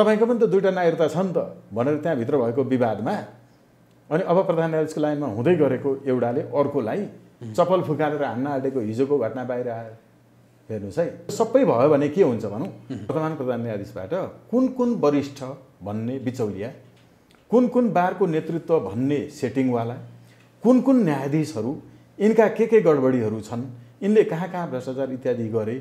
तपाईँको पनि त दुईवटा नागरिकता छ नि त भनेर त्यहाँभित्र भएको विवादमा अनि अब प्रधान न्यायाधीशको लाइनमा हुँदै गरेको एउटाले अर्कोलाई चप्पल फुकारेर हान्न आँटेको हिजोको घटना बाहिर आयो हेर्नुहोस् है सबै भयो भने के हुन्छ भनौँ वर्तमान प्रधान न्यायाधीशबाट कुन कुन वरिष्ठ भन्ने बिचौलिया कुन कुन बारको नेतृत्व भन्ने सेटिङवाला कुन कुन न्यायाधीशहरू यिनका के के गडबडीहरू छन् यिनले कहाँ कहाँ भ्रष्टाचार इत्यादि गरे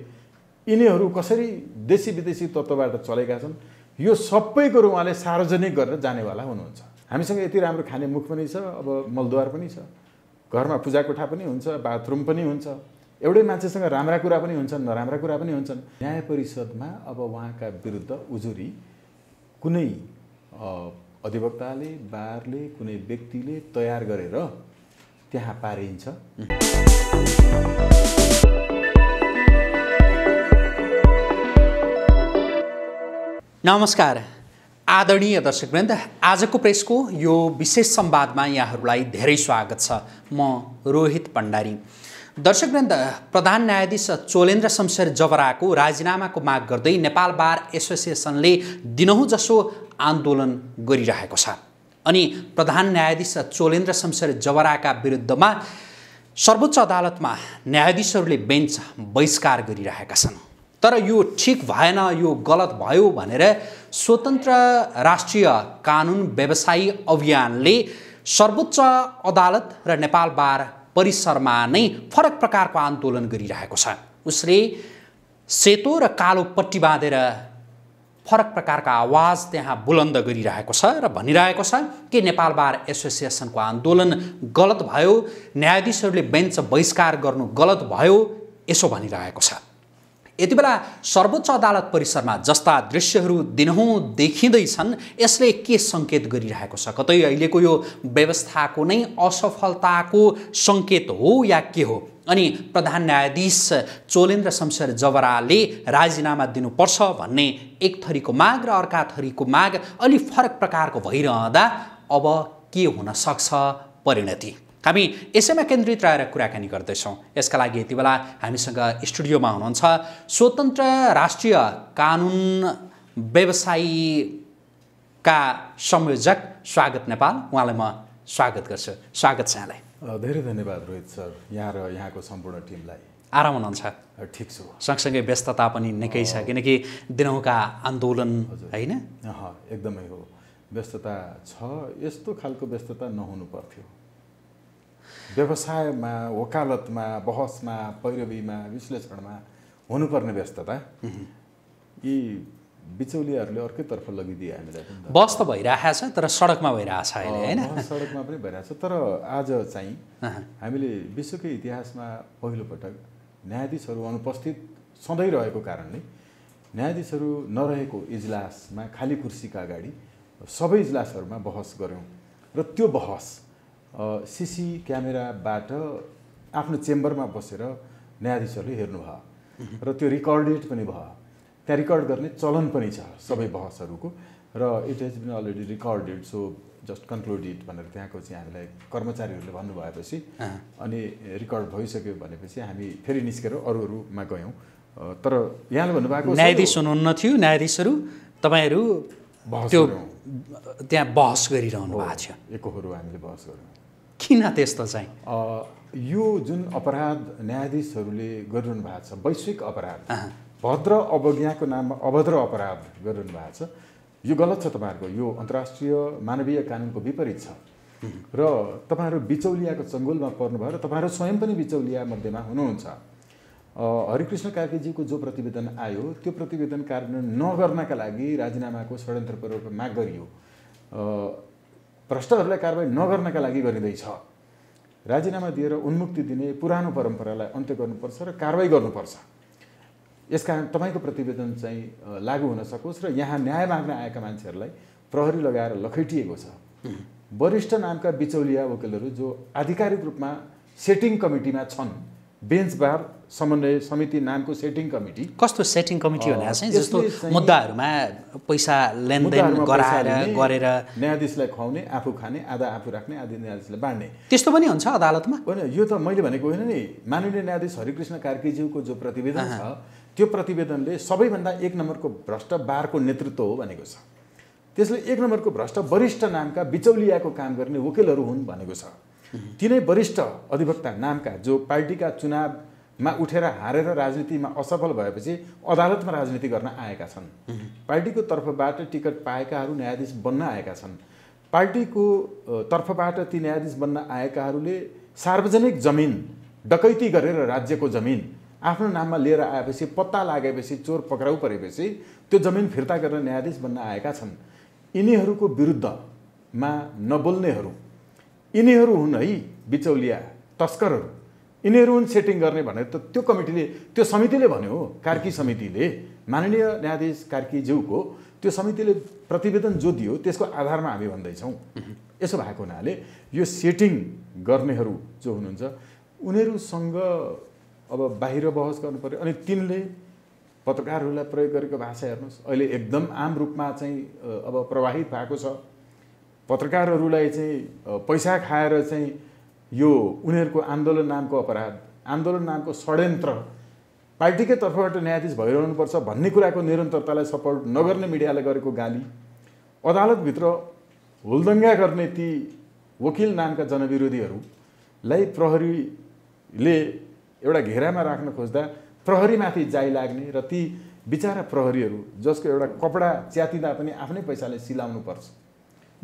यिनीहरू कसरी देशी विदेशी तत्त्वबाट चलेका छन् यो सबै कुरो उहाँले सार्वजनिक गरेर जानेवाला हुनुहुन्छ हामीसँग यति राम्रो खाने मुख पनि छ अब मलद्वार पनि छ घरमा पूजा कोठा पनि हुन्छ बाथरुम पनि हुन्छ एउटै मान्छेसँग राम्रा कुरा पनि हुन्छन् नराम्रा कुरा पनि हुन्छन् न्याय परिषदमा अब उहाँका विरुद्ध उजुरी कुनै अधिवक्ताले बारले कुनै व्यक्तिले तयार गरेर त्यहाँ पारिन्छ नमस्कार आदरणीय दर्शकवृन्द आजको प्रेसको यो विशेष संवादमा यहाँहरूलाई धेरै स्वागत छ म रोहित पण्डारी दर्शकवृन्द प्रधान न्यायाधीश चोलेन्द्र शमशेर जबराको राजीनामाको माग गर्दै नेपाल बार एसोसिएसनले दिनहुँ जसो आन्दोलन गरिरहेको छ अनि प्रधान न्यायाधीश चोलेन्द्र शमशेर जबराका विरुद्धमा सर्वोच्च अदालतमा न्यायाधीशहरूले बेन्च बहिष्कार गरिरहेका छन् तर यो ठिक भएन यो गलत भयो भनेर स्वतन्त्र राष्ट्रिय कानुन व्यवसायी अभियानले सर्वोच्च अदालत र नेपाल बार परिसरमा नै फरक प्रकारको आन्दोलन गरिरहेको छ उसले सेतो र कालो पट्टी बाँधेर फरक प्रकारका आवाज त्यहाँ बुलन्द गरिरहेको छ र भनिरहेको छ कि नेपाल बार एसोसिएसनको आन्दोलन गलत भयो न्यायाधीशहरूले बेन्च बहिष्कार गर्नु गलत भयो यसो भनिरहेको छ यति बेला सर्वोच्च अदालत परिसरमा जस्ता दृश्यहरू दिनहुँ देखिँदैछन् यसले के सङ्केत गरिरहेको छ कतै अहिलेको यो व्यवस्थाको नै असफलताको सङ्केत हो या के हो अनि प्रधान न्यायाधीश चोलेन्द्र शमशेर जबराले राजीनामा दिनुपर्छ भन्ने एक थरीको माग र अर्का थरीको माग अलि फरक प्रकारको भइरहँदा अब के हुन सक्छ परिणति हामी यसैमा केन्द्रित रहेर कुराकानी गर्दैछौँ यसका लागि यति बेला हामीसँग स्टुडियोमा हुनुहुन्छ स्वतन्त्र राष्ट्रिय कानुन व्यवसायीका संयोजक स्वागत नेपाल उहाँलाई म स्वागत गर्छु स्वागत छ यहाँलाई धेरै धन्यवाद रोहित सर यहाँ र यहाँको सम्पूर्ण टिमलाई आराम हुनुहुन्छ ठिक छु सँगसँगै व्यस्तता पनि निकै छ किनकि दिनहुँका आन्दोलन होइन एकदमै हो व्यस्तता छ यस्तो खालको व्यस्तता नहुनु पर्थ्यो व्यवसायमा वकालतमा बहसमा पैरवीमा विश्लेषणमा हुनुपर्ने व्यस्तता यी बिचौलियाहरूले अर्कैतर्फ लगिदिए हामीलाई बस त भइरहेको छ तर सडकमा भइरहेको छ अहिले होइन सडकमा पनि भइरहेको छ तर आज चाहिँ हामीले विश्वकै इतिहासमा पहिलोपटक न्यायाधीशहरू अनुपस्थित सधैँ रहेको कारणले न्यायाधीशहरू नरहेको इजलासमा खाली कुर्सीका अगाडि सबै इजलासहरूमा बहस गऱ्यौँ र त्यो बहस सिसी क्यामेराबाट आफ्नो चेम्बरमा बसेर न्यायाधीशहरूले भयो र त्यो रिकर्डेड पनि भयो त्यहाँ रिकर्ड गर्ने चलन पनि छ सबै बहसहरूको र it has been already recorded so just concluded भनेर त्यहाँको चाहिँ हामीलाई कर्मचारीहरूले भन्नुभएपछि अनि रिकर्ड भइसक्यो भनेपछि हामी फेरि निस्केर अरू अरूमा गयौँ तर यहाँले भन्नुभएको न्यायाधीश हुनुहुन्न थियो न्यायाधीशहरू तपाईँहरू त्यो त्यहाँ बहस गरिरहनु भएको थियो एकहरू हामीले बहस गऱ्यौँ किन त्यस्तो चाहिँ यो जुन अपराध न्यायाधीशहरूले गरिरहनु भएको छ वैश्विक अपराध भद्र अवज्ञाको नाममा अभद्र अपराध गरिरहनु भएको छ यो गलत छ तपाईँहरूको यो अन्तर्राष्ट्रिय मानवीय कानुनको विपरीत छ र तपाईँहरू बिचौलियाको चङ्गुलमा पर्नुभयो र तपाईँहरू स्वयं पनि बिचौलिया मध्येमा हुनुहुन्छ हरिकृष्ण कार्कीजीको जो प्रतिवेदन आयो त्यो प्रतिवेदन कार्यान्वयन नगर्नका लागि राजीनामाको षड्यन्त्रपूर्वक माग गरियो भ्रष्टहरूलाई कारवाही नगर्नका लागि गरिँदैछ राजीनामा दिएर उन्मुक्ति दिने पुरानो परम्परालाई अन्त्य गर्नुपर्छ र कारवाही गर्नुपर्छ यस कारण तपाईँको प्रतिवेदन चाहिँ लागू हुन सकोस् र यहाँ न्याय माग्न आएका मान्छेहरूलाई प्रहरी लगाएर लखेटिएको छ वरिष्ठ नामका बिचौलिया वकिलहरू जो आधिकारिक रूपमा सेटिङ कमिटीमा छन् बेन्च बार समन्वय समिति नामको सेटिङ कमिटी कस्तो सेटिङ कमिटी भनेर चाहिँ जस्तो मुद्दाहरूमा पैसा लेनदेन गराएर गरेर न्यायाधीशलाई खुवाउने आफू खाने आधा आफू राख्ने आधा न्यायाधीशलाई बाँड्ने त्यस्तो पनि हुन्छ अदालतमा होइन यो त मैले भनेको होइन नि माननीय न्यायाधीश हरिकृष्ण कार्कीज्यूको जो प्रतिवेदन छ त्यो प्रतिवेदनले सबैभन्दा एक नम्बरको भ्रष्ट बारको नेतृत्व हो भनेको छ त्यसले एक नम्बरको भ्रष्ट वरिष्ठ नामका बिचौलियाको काम गर्ने वकिलहरू हुन् भनेको छ तिनै वरिष्ठ अधिवक्ता नामका जो पार्टीका चुनावमा उठेर हारेर राजनीतिमा असफल भएपछि अदालतमा राजनीति गर्न आएका छन् पार्टीको तर्फबाट टिकट पाएकाहरू न्यायाधीश बन्न आएका छन् पार्टीको तर्फबाट ती न्यायाधीश बन्न आएकाहरूले सार्वजनिक जमिन डकैती गरेर राज्यको जमिन आफ्नो नाममा लिएर आएपछि पत्ता लागेपछि चोर पक्राउ परेपछि त्यो जमिन फिर्ता गर्न न्यायाधीश बन्न आएका छन् यिनीहरूको विरुद्धमा नबोल्नेहरू यिनीहरू हुन् है बिचौलिया तस्करहरू यिनीहरू हुन् सेटिङ गर्ने भनेर त त्यो कमिटीले त्यो समितिले भन्यो कार्की समितिले माननीय न्यायाधीश ज्यूको त्यो समितिले प्रतिवेदन जो दियो त्यसको आधारमा हामी भन्दैछौँ यसो भएको हुनाले यो सेटिङ गर्नेहरू जो हुनुहुन्छ उनीहरूसँग अब बाहिर बहस गर्नु पऱ्यो अनि तिनले पत्रकारहरूलाई प्रयोग गरेको भाषा हेर्नुहोस् अहिले एकदम आम रूपमा चाहिँ अब प्रवाहित भएको छ पत्रकारहरूलाई चाहिँ पैसा खाएर चाहिँ यो उनीहरूको आन्दोलन नामको अपराध आन्दोलन नामको षड्यन्त्र पार्टीकै तर्फबाट न्यायाधीश भइरहनुपर्छ भन्ने कुराको निरन्तरतालाई सपोर्ट नगर्ने मिडियाले गरेको गाली अदालतभित्र हुलदङ्गा गर्ने ती वकिल नामका जनविरोधीहरूलाई प्रहरीले एउटा घेरामा राख्न खोज्दा प्रहरीमाथि जाइ लाग्ने र ती बिचारा प्रहरीहरू जसको एउटा कपडा च्यातिँदा पनि आफ्नै पैसाले सिलाउनु पर्छ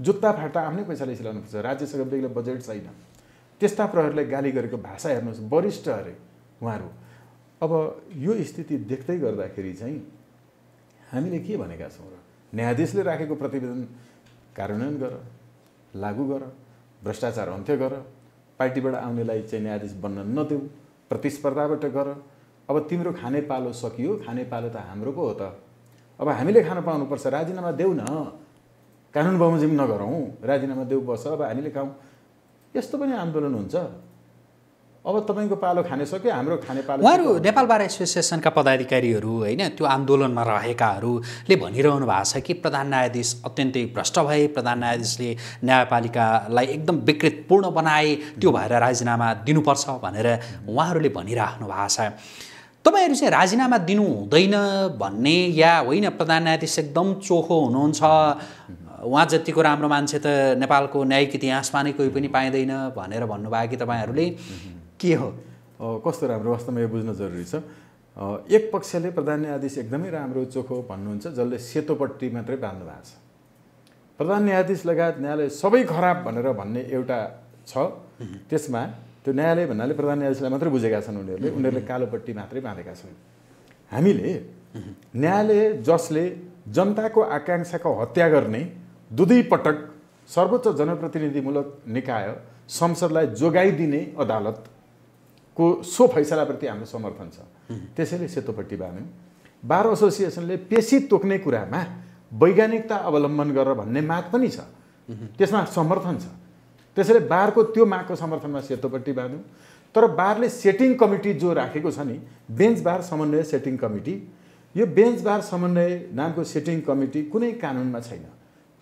जुत्ता फाटा आफ्नै पैसाले सिलाउनुपर्छ राज्यसँग बेग्लै बजेट छैन त्यस्ता प्रहरीलाई गाली गरेको भाषा हेर्नुहोस् वरिष्ठ अरे उहाँहरू अब यो स्थिति देख्दै गर्दाखेरि चाहिँ हामीले के भनेका छौँ र न्यायाधीशले राखेको प्रतिवेदन कार्यान्वयन गर लागू गर भ्रष्टाचार अन्त्य गर पार्टीबाट आउनेलाई चाहिँ न्यायाधीश बन्न नदेऊ प्रतिस्पर्धाबाट गर अब तिम्रो खाने पालो सकियो खाने पालो त हाम्रो पो हो त अब हामीले खान पाउनुपर्छ राजीनामा देऊ न कानुन बमोजिम नगरौँ राजीनामा देऊ बस्छ अब हामीले खाउँ यस्तो पनि आन्दोलन हुन्छ अब तपाईँको पालो खाने सक्यो हाम्रो खाने पालो उहाँहरू नेपाल बार एसोसिएसनका पदाधिकारीहरू होइन त्यो आन्दोलनमा रहेकाहरूले भनिरहनु भएको छ कि प्रधान न्यायाधीश अत्यन्तै भ्रष्ट भए प्रधान न्यायाधीशले न्यायपालिकालाई एकदम विकृतपूर्ण बनाए त्यो भएर राजीनामा दिनुपर्छ भनेर उहाँहरूले भनिराख्नु भएको छ तपाईँहरू चाहिँ राजीनामा दिनु हुँदैन भन्ने या होइन प्रधान न्यायाधीश एकदम चोखो हुनुहुन्छ उहाँ जतिको राम्रो मान्छे त नेपालको न्यायिक इतिहासमा नै कोही पनि पाइँदैन भनेर भन्नुभयो कि तपाईँहरूले के हो कस्तो राम्रो वास्तवमा यो बुझ्न जरुरी छ एक पक्षले प्रधान न्यायाधीश एकदमै राम्रो चोखो भन्नुहुन्छ जसले सेतोपट्टि मात्रै बाँध्नु भएको छ प्रधान न्यायाधीश लगायत न्यायालय सबै खराब भनेर भन्ने एउटा छ त्यसमा त्यो न्यायालय भन्नाले प्रधान न्यायाधीशलाई मात्रै बुझेका छन् उनीहरूले उनीहरूले कालोपट्टि मात्रै बाँधेका छन् हामीले न्यायालय जसले जनताको आकाङ्क्षाको हत्या गर्ने दुधै पटक सर्वोच्च जनप्रतिनिधिमूलक निकाय संसदलाई जोगाइदिने अदालतको सो फैसलाप्रति हाम्रो समर्थन छ त्यसैले सेतोपट्टि बान्यौँ बार एसोसिएसनले पेसी तोक्ने कुरामा वैज्ञानिकता अवलम्बन गरेर भन्ने माग पनि छ त्यसमा समर्थन छ त्यसैले बारको त्यो मागको समर्थनमा सेतोपट्टि बाँध्यौँ तर बारले सेटिङ कमिटी जो राखेको छ नि बेन्च बार समन्वय सेटिङ कमिटी यो बेन्च बार समन्वय नामको सेटिङ कमिटी कुनै कानुनमा छैन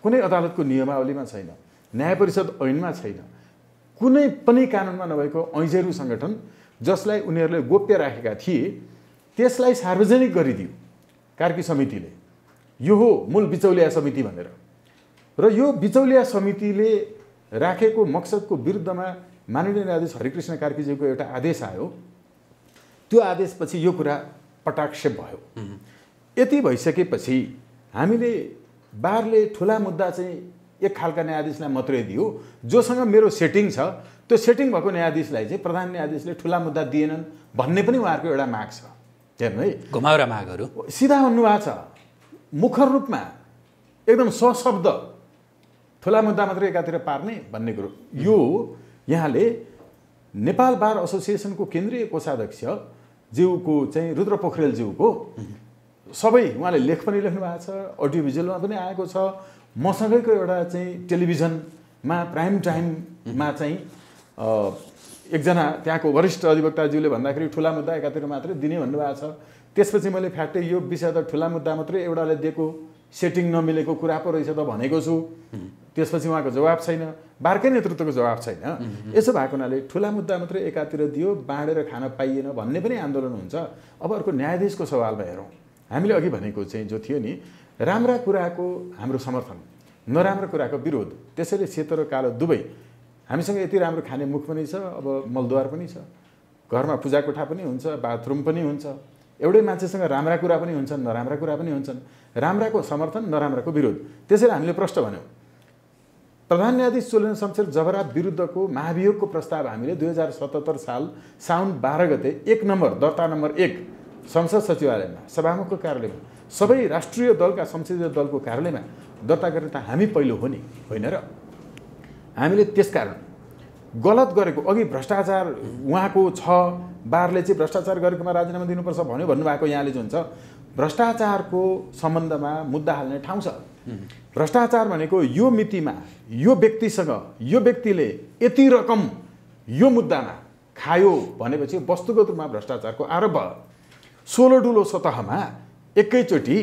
कुनै अदालतको नियमावलीमा छैन न्याय परिषद ऐनमा छैन कुनै पनि कानुनमा नभएको ऐजेरू सङ्गठन जसलाई उनीहरूले गोप्य राखेका थिए त्यसलाई सार्वजनिक गरिदियो कार्की समितिले यो हो मूल बिचौलिया समिति भनेर र यो बिचौलिया समितिले राखेको मकसदको विरुद्धमा माननीय न्यायाधीश हरिकृष्ण कार्कीज्यूको एउटा आदेश आयो त्यो आदेशपछि यो कुरा पटाक्षेप भयो यति भइसकेपछि हामीले बारले ठुला मुद्दा चाहिँ एक खालका न्यायाधीशलाई मात्रै दियो जोसँग मेरो सेटिङ छ त्यो सेटिङ भएको न्यायाधीशलाई चाहिँ प्रधान न्यायाधीशले ठुला मुद्दा दिएनन् भन्ने पनि उहाँहरूको एउटा माग छ हेर्नु है घुमाउरा मागहरू सिधा भन्नुभएको छ मुखर रूपमा एकदम सशब्द ठुला मुद्दा मात्रै एकातिर पार्ने भन्ने कुरो यो यहाँले नेपाल बार एसोसिएसनको केन्द्रीय कोषाध्यक्ष ज्यूको चाहिँ रुद्र पोखरेलज्यूको सबै उहाँले लेख पनि लेख्नु भएको छ अडियो भिजुअलमा पनि आएको छ मसँगैको एउटा चाहिँ टेलिभिजनमा प्राइम टाइममा चाहिँ एकजना त्यहाँको वरिष्ठ अधिवक्ताज्यूले भन्दाखेरि ठुला मुद्दा एकातिर मात्रै दिने भन्नुभएको छ त्यसपछि मैले फ्याक्टै यो विषय त ठुला मुद्दा मात्रै एउटाले दिएको सेटिङ नमिलेको कुरा पो रहेछ त भनेको छु त्यसपछि उहाँको जवाब छैन बारकै नेतृत्वको जवाब छैन यसो भएको हुनाले ठुला मुद्दा मात्रै एकातिर दियो बाँडेर खान पाइएन भन्ने पनि आन्दोलन हुन्छ अब अर्को न्यायाधीशको सवालमा हेरौँ हामीले अघि भनेको चाहिँ जो थियो नि राम्रा कुराको हाम्रो समर्थन नराम्रो कुराको विरोध त्यसैले सेतो र कालो दुवै हामीसँग यति राम्रो खाने मुख पनि छ अब मलद्वार पनि छ घरमा पूजा कोठा पनि हुन्छ बाथरुम पनि हुन्छ एउटै मान्छेसँग राम्रा कुरा पनि हुन्छन् नराम्रा कुरा पनि हुन्छन् राम्राको समर्थन नराम्राको विरोध त्यसैले हामीले प्रष्ट भन्यौँ प्रधान न्यायाधीश चोलेन शमशेर जबरात विरुद्धको महाभियोगको प्रस्ताव हामीले दुई हजार सतहत्तर साल साउन बाह्र गते एक नम्बर दर्ता नम्बर एक संसद सचिवालयमा सभामुखको कार्यालयमा सबै राष्ट्रिय दलका संसदीय दलको कार्यालयमा दर्ता गर्ने त हामी पहिलो हो नि होइन र हामीले त्यसकारण गलत गरेको अघि भ्रष्टाचार उहाँको छ बारले चाहिँ भ्रष्टाचार गरेकोमा राजीनामा दिनुपर्छ भन्यो भन्नुभएको यहाँले जुन छ भ्रष्टाचारको सम्बन्धमा मुद्दा हाल्ने ठाउँ छ भ्रष्टाचार भनेको यो मितिमा यो व्यक्तिसँग यो व्यक्तिले यति रकम यो मुद्दामा खायो भनेपछि वस्तुगत रूपमा भ्रष्टाचारको आरोप भयो सोलो डुलो सतहमा एकैचोटि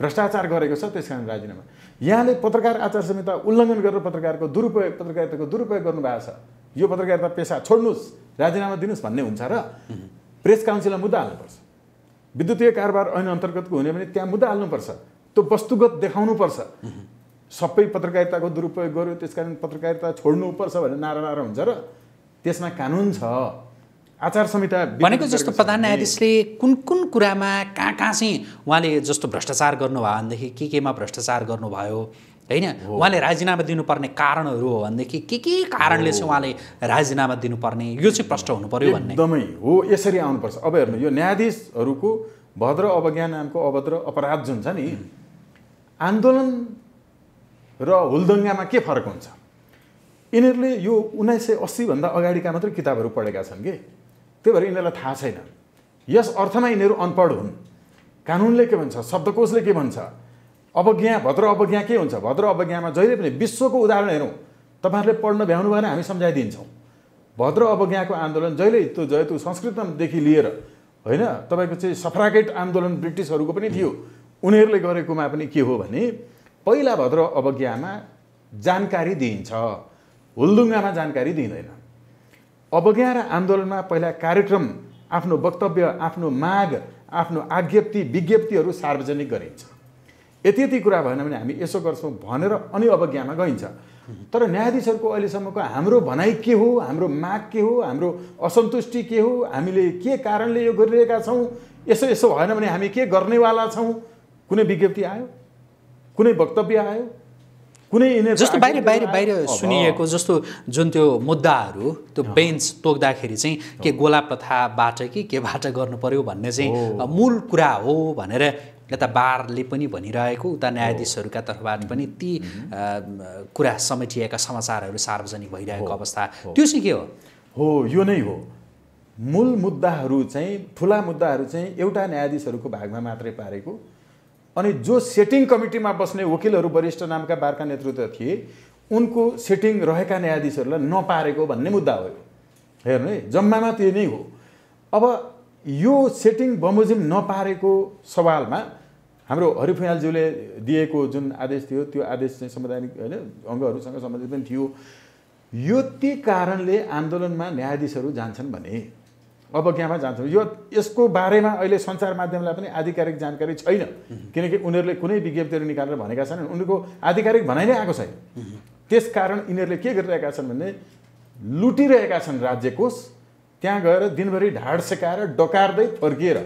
भ्रष्टाचार गरेको छ त्यस कारण राजीनामा यहाँले पत्रकार आचार संहिता उल्लङ्घन गरेर पत्रकारको दुरुपयोग पत्रकारिताको दुरुपयोग गर्नुभएको छ यो पत्रकारिता पेसा छोड्नुहोस् राजीनामा दिनुहोस् भन्ने हुन्छ र प्रेस काउन्सिलमा मुद्दा हाल्नुपर्छ विद्युतीय कारोबार ऐन अन्तर्गतको हुने भने त्यहाँ मुद्दा हाल्नुपर्छ त्यो वस्तुगत देखाउनुपर्छ सबै पत्रकारिताको दुरुपयोग गर्यो त्यस कारण पत्रकारिता छोड्नुपर्छ भनेर नारा नारा हुन्छ र त्यसमा कानुन छ आचार संहिता भनेको जस्तो प्रधान न्यायाधीशले कुन कुन कुरामा कहाँ कहाँ चाहिँ उहाँले जस्तो भ्रष्टाचार गर्नुभयो भनेदेखि के केमा भ्रष्टाचार गर्नुभयो होइन उहाँले राजीनामा दिनुपर्ने कारणहरू हो भनेदेखि के के कारणले चाहिँ उहाँले राजीनामा दिनुपर्ने यो चाहिँ प्रष्ट हुनु पर्यो भन्ने एकदमै हो यसरी आउनुपर्छ अब हेर्नु यो न्यायाधीशहरूको भद्र अवज्ञा नामको अभद्र अपराध जुन छ नि आन्दोलन र हुलदङ्गामा के फरक हुन्छ यिनीहरूले यो उन्नाइस सय अस्सीभन्दा अगाडिका मात्रै किताबहरू पढेका छन् कि त्यही भएर यिनीहरूलाई थाहा छैन यस अर्थमा यिनीहरू अनपढ हुन् कानुनले के भन्छ शब्दकोशले के भन्छ अवज्ञा भद्र अवज्ञा के हुन्छ भद्र अवज्ञामा जहिले पनि विश्वको उदाहरण हेरौँ तपाईँहरूले पढ्न भ्याउनु भएन हामी सम्झाइदिन्छौँ भद्र अवज्ञाको आन्दोलन जहिले त्यो तु संस्कृतदेखि लिएर होइन तपाईँको चाहिँ सफ्राकेट आन्दोलन ब्रिटिसहरूको पनि थियो उनीहरूले गरेकोमा पनि के हो भने पहिला भद्र अवज्ञामा जानकारी दिइन्छ हुलदुङ्गामा जानकारी दिँदैन अवज्ञा र आन्दोलनमा पहिला कार्यक्रम आफ्नो वक्तव्य आफ्नो माग आफ्नो आज्ञप्ति विज्ञप्तिहरू सार्वजनिक गरिन्छ यति यति कुरा भएन भने हामी यसो गर्छौँ भनेर अनि अवज्ञामा गइन्छ तर न्यायाधीशहरूको अहिलेसम्मको हाम्रो भनाइ के हो हाम्रो माग के हो हाम्रो असन्तुष्टि के हो हामीले के कारणले यो गरिरहेका छौँ यसो यसो भएन भने हामी के गर्नेवाला छौँ कुनै विज्ञप्ति आयो कुनै वक्तव्य आयो कुनै जस्तो बाहिर बाहिर बाहिर सुनिएको जस्तो जुन त्यो मुद्दाहरू त्यो बेन्च तोक्दाखेरि चाहिँ के गोला प्रथाबाट कि केबाट गर्नु पर्यो भन्ने चाहिँ मूल कुरा हो भनेर यता बारले पनि भनिरहेको उता न्यायाधीशहरूका तर्फबाट पनि ती कुरा समेटिएका समाचारहरू सार्वजनिक भइरहेको अवस्था त्यो चाहिँ के हो हो यो नै हो मूल मुद्दाहरू चाहिँ ठुला मुद्दाहरू चाहिँ एउटा न्यायाधीशहरूको भागमा मात्रै पारेको अनि जो सेटिङ कमिटीमा बस्ने वकिलहरू वरिष्ठ नामका बारका नेतृत्व थिए उनको सेटिङ रहेका न्यायाधीशहरूलाई नपारेको भन्ने मुद्दा हो हेर्नु है जम्मामा त्यही नै हो अब यो सेटिङ बमोजिम नपारेको सवालमा हाम्रो हरिफुयालज्यूले दिएको जुन आदेश थियो त्यो आदेश चाहिँ संवैधानिक होइन अङ्गहरूसँग सम्बन्धित पनि थियो यो ती कारणले आन्दोलनमा न्यायाधीशहरू जान्छन् भने अब ज्ञामा जान्छौँ यो यसको बारेमा अहिले सञ्चार माध्यमलाई पनि आधिकारिक जानकारी छैन किनकि उनीहरूले कुनै विज्ञप्तिहरू निकालेर भनेका छैनन् उनीहरूको आधिकारिक भनाइ नै आएको छैन त्यसकारण यिनीहरूले के गरिरहेका छन् भने लुटिरहेका छन् राज्य कोष त्यहाँ गएर दिनभरि ढाड सेकाएर डकार्दै फर्किएर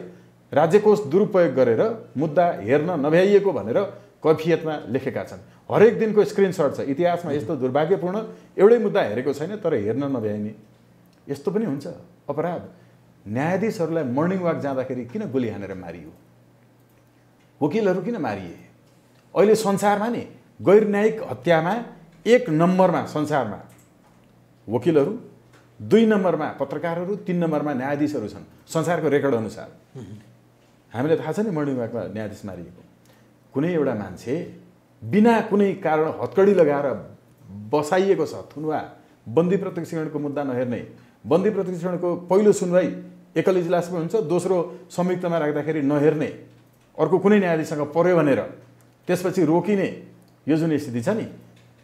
राज्य कोष दुरुपयोग गरेर मुद्दा हेर्न नभ्याइएको भनेर कफियतमा लेखेका छन् हरेक दिनको स्क्रिनसट छ इतिहासमा यस्तो दुर्भाग्यपूर्ण एउटै मुद्दा हेरेको छैन तर हेर्न नभ्याइने यस्तो पनि हुन्छ अपराध न्यायाधीशहरूलाई मर्निङ वाक जाँदाखेरि किन गोली हानेर मारियो वकिलहरू किन मारिए अहिले संसारमा नि गैर न्यायिक हत्यामा एक नम्बरमा संसारमा वकिलहरू दुई नम्बरमा पत्रकारहरू तिन नम्बरमा न्यायाधीशहरू छन् संसारको रेकर्ड अनुसार हामीलाई थाहा छ नि मर्निङ वाकमा न्यायाधीश मारिएको कुनै एउटा मान्छे बिना कुनै कारण हत्कडी लगाएर बसाइएको छ थुनवा बन्दी प्रतिक्षणको मुद्दा नहेर्ने बन्दी प्रतिक्षणको पहिलो सुनवाई एकल इजलासमा हुन्छ दोस्रो संयुक्तमा राख्दाखेरि नहेर्ने अर्को कुनै न्यायाधीशसँग पऱ्यो भनेर त्यसपछि रोकिने यो जुन स्थिति छ नि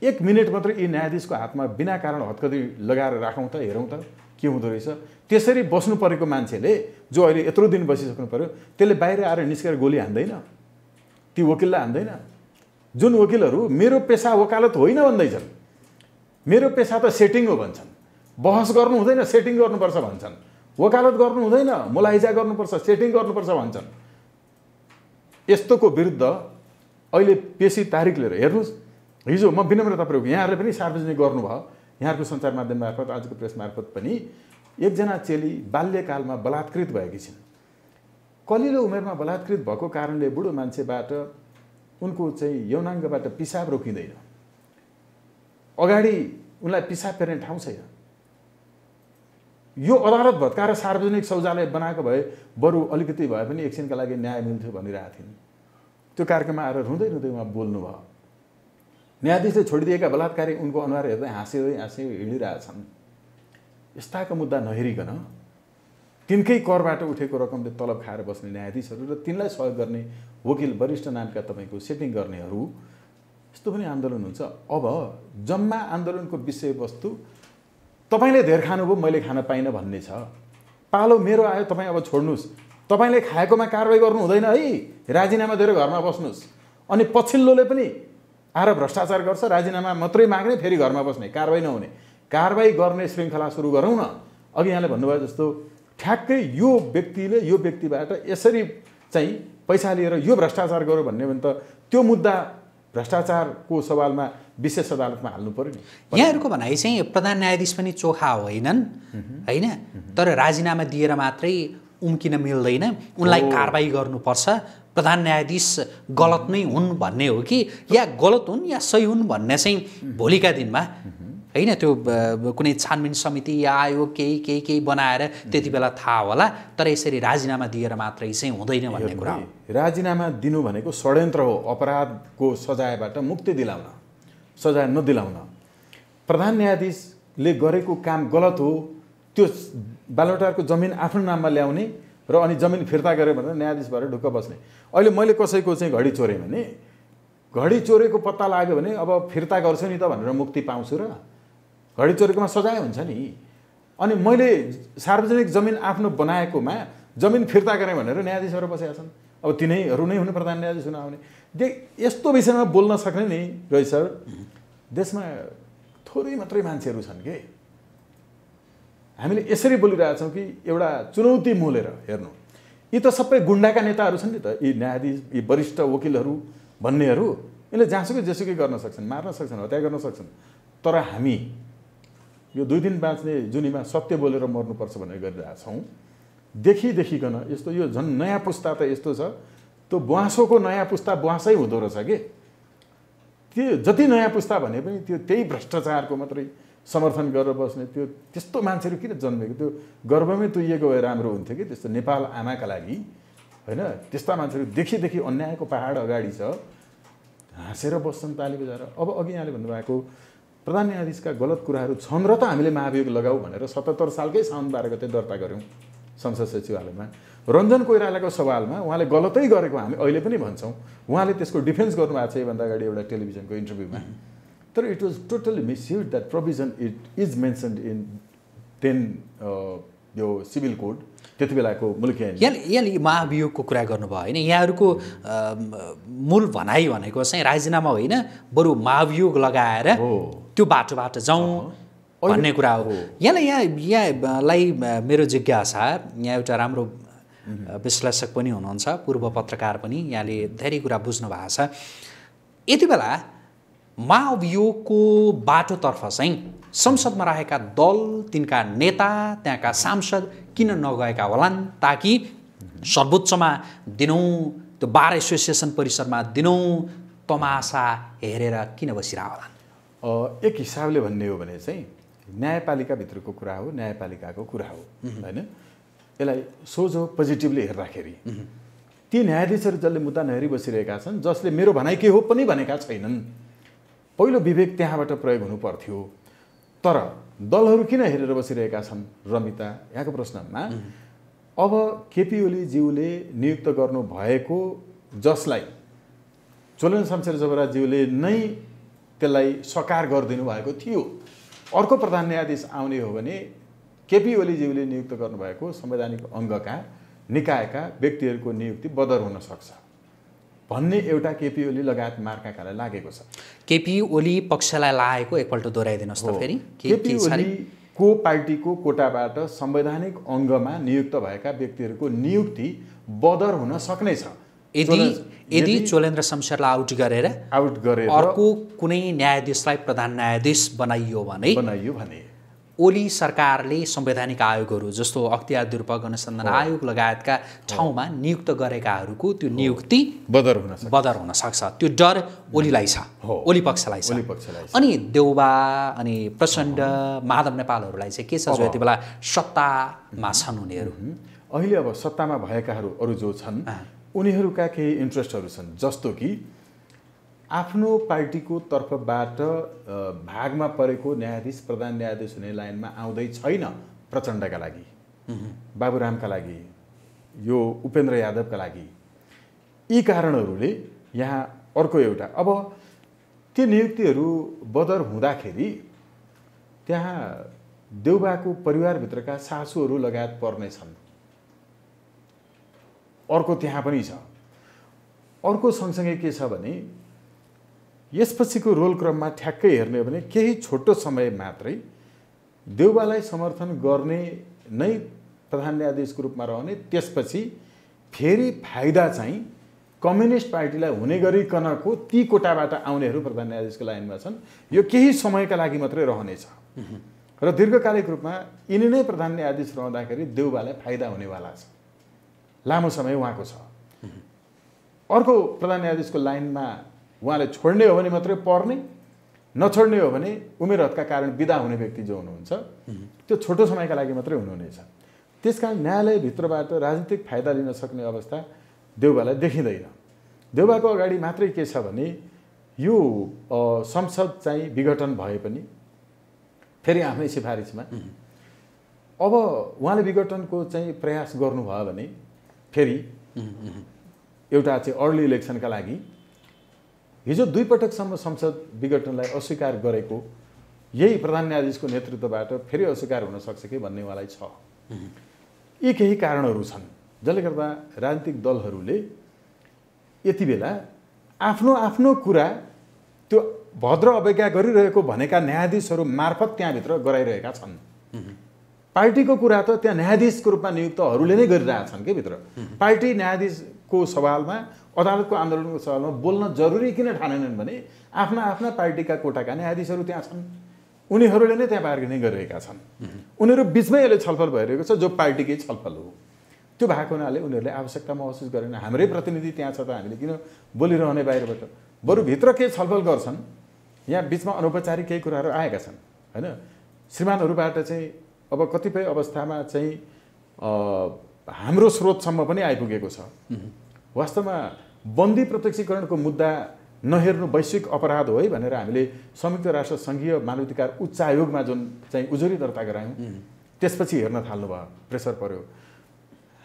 एक मिनट मात्र यी न्यायाधीशको हातमा बिना कारण हत्कदी लगाएर राखौँ त हेरौँ त के हुँदो रहेछ त्यसरी बस्नु परेको मान्छेले जो अहिले यत्रो दिन बसिसक्नु पऱ्यो त्यसले बाहिर आएर निस्केर गोली हान्दैन ती वकिललाई हान्दैन जुन वकिलहरू मेरो पेसा वकालत होइन भन्दैछन् मेरो पेसा त सेटिङ हो भन्छन् बहस गर्नु हुँदैन सेटिङ गर्नुपर्छ भन्छन् वकालत गर्नु हुँदैन मुलाइजा गर्नुपर्छ सेटिङ गर्नुपर्छ भन्छन् यस्तोको विरुद्ध अहिले पेसी तारिक लिएर हेर्नुहोस् हिजो म विनम्रता तपाईँको यहाँहरूले पनि सार्वजनिक गर्नुभयो यहाँहरूको सञ्चार माध्यम मार्फत आजको प्रेस मार्फत पनि एकजना चेली बाल्यकालमा बलात्कृत भएकी छिन् कलिलो उमेरमा बलात्कृत भएको कारणले बुढो मान्छेबाट उनको चाहिँ यौनाङ्गबाट पिसाब रोकिँदैन अगाडि उनलाई पिसाब फेर्ने ठाउँ छैन यो अदालत भत्काएर सार्वजनिक शौचालय बनाएको भए बरु अलिकति भए पनि एकछिनका लागि न्याय मिल्थ्यो भनिरहेको थिइन् त्यो कार्यक्रममा आएर रुँदै रुँदै उहाँ बोल्नुभयो न्यायाधीशले छोडिदिएका बलात्कारी उनको अनुहार हेर्दै हाँसिँदै हाँसी हिँडिरहेछन् यस्ताको मुद्दा नहेरिकन तिनकै करबाट उठेको रकमले तलब खाएर बस्ने न्यायाधीशहरू र तिनलाई सहयोग गर्ने वकिल वरिष्ठ नामका तपाईँको सेटिङ गर्नेहरू यस्तो पनि आन्दोलन हुन्छ अब जम्मा आन्दोलनको विषयवस्तु तपाईँले धेर खानुभयो मैले खान पाइनँ भन्ने छ पालो मेरो आयो तपाईँ अब छोड्नुहोस् तपाईँले खाएकोमा कारवाही गर्नु हुँदैन है राजीनामा दिएर घरमा बस्नुहोस् अनि पछिल्लोले पनि आएर भ्रष्टाचार गर्छ राजीनामा मात्रै माग्ने फेरि घरमा बस्ने कारवाही नहुने कारवाही गर्ने श्रृङ्खला सुरु गरौँ न अघि यहाँले भन्नुभयो जस्तो ठ्याक्कै यो व्यक्तिले यो व्यक्तिबाट यसरी चाहिँ पैसा लिएर यो भ्रष्टाचार गर्यो भन्ने भने त त्यो मुद्दा भ्रष्टाचारको सवालमा विशेष अदालतमा हाल्नु पऱ्यो नि यहाँहरूको भनाइ चाहिँ प्रधान न्यायाधीश पनि चोखा होइनन् होइन तर राजीनामा दिएर मात्रै उम्किन मिल्दैन उनलाई कारवाही गर्नुपर्छ प्रधान न्यायाधीश गलत नै हुन् भन्ने हो कि या गलत हुन् या सही हुन् भन्ने चाहिँ भोलिका दिनमा होइन त्यो कुनै छानबिन समिति या आयोग केही केही केही बनाएर त्यति बेला थाहा होला तर यसरी राजीनामा दिएर मात्रै चाहिँ हुँदैन भन्ने कुरा राजीनामा दिनु भनेको षड्यन्त्र हो अपराधको सजायबाट मुक्ति दिलाउन सजाय नदिलाउन प्रधान न्यायाधीशले गरेको काम गलत हो त्यो बालुटारको जमिन आफ्नो नाममा ल्याउने र अनि जमिन फिर्ता गऱ्यो भनेर न्यायाधीश भएर ढुक्क बस्ने अहिले मैले कसैको चाहिँ घडी चोरेँ भने घडी चोरेको पत्ता लाग्यो भने अब फिर्ता गर्छु नि त भनेर मुक्ति पाउँछु र घडी चोरेकोमा सजाय हुन्छ नि अनि मैले सार्वजनिक जमिन आफ्नो बनाएकोमा जमिन फिर्ता गरेँ भनेर न्यायाधीशहरू बसेका छन् अब तिनैहरू नै हुने प्रधान न्यायाधीश हुन आउने दे यस्तो विषयमा बोल्न सक्ने नि सर देशमा थोरै मात्रै मान्छेहरू छन् कि हामीले यसरी बोलिरहेछौँ कि एउटा चुनौती मोलेर हेर्नु यी त सबै गुन्डाका नेताहरू छन् नि त यी न्यायाधीश यी वरिष्ठ वकिलहरू भन्नेहरू यसले जहाँसुकै जेसुकै गर्न सक्छन् मार्न सक्छन् हत्या गर्न सक्छन् तर हामी यो दुई दिन बाँच्ने जुनीमा सत्य बोलेर मर्नुपर्छ भनेर गरिरहेछौँ देखिदेखिकन यस्तो यो झन् नयाँ पुस्ता त यस्तो छ त्यो बुवासोको नयाँ पुस्ता बुवासै हुँदो रहेछ कि त्यो जति नयाँ पुस्ता भने पनि त्यो त्यही भ्रष्टाचारको मात्रै समर्थन गरेर बस्ने त्यो त्यस्तो मान्छेहरू किन जन्मेको त्यो गर्वमै तुइएको भए राम्रो हुन्थ्यो कि त्यस्तो नेपाल आमाका लागि होइन त्यस्ता मान्छेहरू देखिदेखि अन्यायको पाहाड अगाडि छ हाँसेर बस्छन् ताली बजाएर अब अघि यहाँले भन्नुभएको प्रधान न्यायाधीशका गलत कुराहरू छन् र त हामीले महाभियोग लगाऊ भनेर सतहत्तर सालकै साउन बाह्र गते दर्ता गऱ्यौँ संसद सचिवालयमा रञ्जन कोइरालाको सवालमा उहाँले गलतै गरेको हामी अहिले पनि भन्छौँ उहाँले त्यसको डिफेन्स गर्नुभएको छ योभन्दा अगाडि एउटा टेलिभिजनको इन्टरभ्यूमा तर it was totally misuse that provision it is mentioned in ten यो सिभिल कोड त्यति बेलाको मुलुकी यहाँ यहाँ महाभियोगको कुरा गर्नुभयो होइन यहाँहरूको मूल भनाइ भनेको चाहिँ राजीनामा होइन बरु महाभियोग लगाएर त्यो बाटोबाट जाउँ भन्ने कुरा हो यहाँलाई यहाँ यहाँलाई मेरो जिज्ञासा यहाँ एउटा राम्रो विश्लेषक पनि हुनुहुन्छ पूर्व पत्रकार पनि यहाँले धेरै कुरा बुझ्नु भएको छ यति बेला माओभियोगको बाटोतर्फ चाहिँ संसदमा रहेका दल तिनका नेता त्यहाँका सांसद किन नगएका होलान् ताकि सर्वोच्चमा दिनौँ त्यो बार एसोसिएसन परिसरमा दिनौँ तमासा हेरेर किन बसिरह होलान् एक हिसाबले भन्ने हो भने चाहिँ न्यायपालिकाभित्रको कुरा हो न्यायपालिकाको कुरा हो होइन यसलाई सोझो पोजिटिभली हेर्दाखेरि ती न्यायाधीशहरू जसले मुद्दा नहेरी बसिरहेका छन् जसले मेरो भनाइ के हो पनि भनेका छैनन् पहिलो विवेक त्यहाँबाट प्रयोग हुनु पर्थ्यो तर दलहरू किन हेरेर बसिरहेका छन् रमिता यहाँको प्रश्नमा अब केपी ओलीज्यूले नियुक्त गर्नुभएको जसलाई चोलन शमशेर जबराज्यूले नै त्यसलाई सकार गरिदिनु भएको थियो अर्को प्रधान न्यायाधीश आउने हो भने केपी ओलीज्यूले नियुक्त गर्नुभएको संवैधानिक अङ्गका निकायका व्यक्तिहरूको नियुक्ति बदर हुन सक्छ भन्ने एउटा केपी ओली लगायत मार्काकालाई लागेको छ केपी ओली पक्षलाई लागेको एकपल्ट दोहोऱ्याइदिनुहोस् त फेरि केपी ओली को पार्टीको कोटाबाट संवैधानिक अङ्गमा नियुक्त भएका व्यक्तिहरूको नियुक्ति बदर हुन सक्ने छ यदि यदि चोलेन्द्र शमशेरलाई आउट गरेर आउट गरेर अर्को कुनै न्यायाधीशलाई प्रधान न्यायाधीश बनाइयो भने बनाइयो भने ओली सरकारले संवैधानिक आयोगहरू जस्तो अख्तियार दुर्प अनुसन्धान आयोग लगायतका ठाउँमा नियुक्त गरेकाहरूको त्यो नियुक्ति बदर हुन बदर हुन सक्छ त्यो डर ओलीलाई छ ओली पक्षलाई छ अनि देउबा अनि प्रचण्ड माधव नेपालहरूलाई चाहिँ के छ जो यति बेला सत्तामा छन् उनीहरू अहिले अब सत्तामा भएकाहरू अरू जो छन् उनीहरूका केही इन्ट्रेस्टहरू छन् जस्तो कि आफ्नो पार्टीको तर्फबाट भागमा परेको न्यायाधीश प्रधान न्यायाधीश हुने लाइनमा आउँदै छैन प्रचण्डका लागि बाबुरामका लागि यो उपेन्द्र यादवका लागि यी कारणहरूले यहाँ अर्को एउटा अब ती नियुक्तिहरू बदर हुँदाखेरि त्यहाँ देउबाको परिवारभित्रका सासूहरू लगायत पर्नेछन् अर्को त्यहाँ पनि छ अर्को सँगसँगै के छ भने यसपछिको रोलक्रममा ठ्याक्कै हेर्ने हो भने केही छोटो समय मात्रै देउबालाई समर्थन गर्ने नै प्रधान न्यायाधीशको रूपमा रहने त्यसपछि फेरि फाइदा चाहिँ कम्युनिस्ट पार्टीलाई हुने गरिकनको ती कोटाबाट आउनेहरू प्रधान न्यायाधीशको लाइनमा छन् यो केही समयका लागि मात्रै रहनेछ र दीर्घकालिक रूपमा यिनी नै प्रधान न्यायाधीश रहँदाखेरि देउबालाई फाइदा हुनेवाला छ लामो समय उहाँको छ अर्को प्रधान न्यायाधीशको लाइनमा उहाँले छोड्ने हो भने मात्रै पर्ने नछोड्ने हो भने उमेर हदका कारण विदा हुने व्यक्ति जो हुनुहुन्छ त्यो छोटो समयका लागि मात्रै हुनुहुनेछ त्यस कारण न्यायालयभित्रबाट राजनीतिक फाइदा लिन सक्ने अवस्था देउबालाई देखिँदैन देउबाको अगाडि मात्रै के छ भने यो संसद चाहिँ विघटन भए पनि फेरि आफ्नै सिफारिसमा अब उहाँले विघटनको चाहिँ प्रयास गर्नुभयो भने फेरि एउटा चाहिँ अर्ली इलेक्सनका लागि हिजो दुईपटकसम्म संसद विघटनलाई अस्वीकार गरेको यही प्रधान न्यायाधीशको नेतृत्वबाट फेरि अस्वीकार हुन सक्छ कि भन्ने उहाँलाई छ यी केही कारणहरू छन् जसले गर्दा राजनीतिक दलहरूले यति बेला आफ्नो आफ्नो कुरा त्यो भद्र अवज्ञा गरिरहेको भनेका न्यायाधीशहरू मार्फत त्यहाँभित्र गराइरहेका छन् पार्टीको कुरा त त्यहाँ न्यायाधीशको रूपमा नियुक्तहरूले नै गरिरहेका छन् कि भित्र पार्टी न्यायाधीशको सवालमा अदालतको आन्दोलनको सवालमा बोल्न जरुरी किन ठानेनन् भने आफ्ना आफ्ना पार्टीका कोटाका न्यायाधीशहरू त्यहाँ छन् उनीहरूले नै त्यहाँ बार्गेनिङ गरिरहेका छन् उनीहरू बिचमै अहिले छलफल भइरहेको छ जो पार्टीकै छलफल हो त्यो भएको हुनाले उनीहरूले आवश्यकता महसुस गरेन हाम्रै प्रतिनिधि त्यहाँ छ त हामीले किन बोलिरहने बाहिरबाट बरु भित्र केही छलफल गर्छन् यहाँ बिचमा अनौपचारिक केही कुराहरू आएका छन् होइन श्रीमानहरूबाट चाहिँ अब कतिपय अवस्थामा चाहिँ हाम्रो स्रोतसम्म पनि आइपुगेको छ वास्तवमा बन्दी प्रत्यक्षीकरणको मुद्दा नहेर्नु वैश्विक अपराध हो है भनेर हामीले संयुक्त राष्ट्र सङ्घीय मानवाधिकार उच्च आयोगमा जुन चाहिँ उजुरी दर्ता गरायौँ त्यसपछि हेर्न थाल्नु भयो प्रेसर पऱ्यो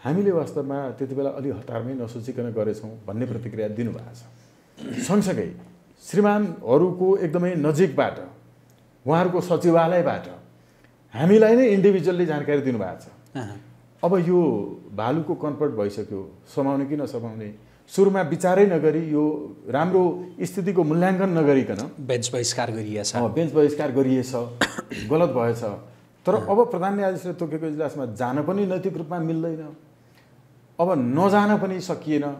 हामीले वास्तवमा त्यति बेला अलि हतारमै नसोचिकन गरेछौँ भन्ने प्रतिक्रिया दिनुभएको छ सँगसँगै श्रीमानहरूको एकदमै नजिकबाट उहाँहरूको सचिवालयबाट हामीलाई नै इन्डिभिजुअलले जानकारी दिनुभएको छ अब यो भालुको कन्भर्ट भइसक्यो समाउने कि नसमाउने सुरुमा विचारै नगरी यो राम्रो स्थितिको मूल्याङ्कन नगरिकन बेन्च बहिष्कार गरिएछ बेन्च बहिष्कार गरिएछ गलत भएछ तर अब प्रधान न्यायाधीशले तोकेको इजलासमा जान पनि नैतिक रूपमा मिल्दैन अब नजान पनि सकिएन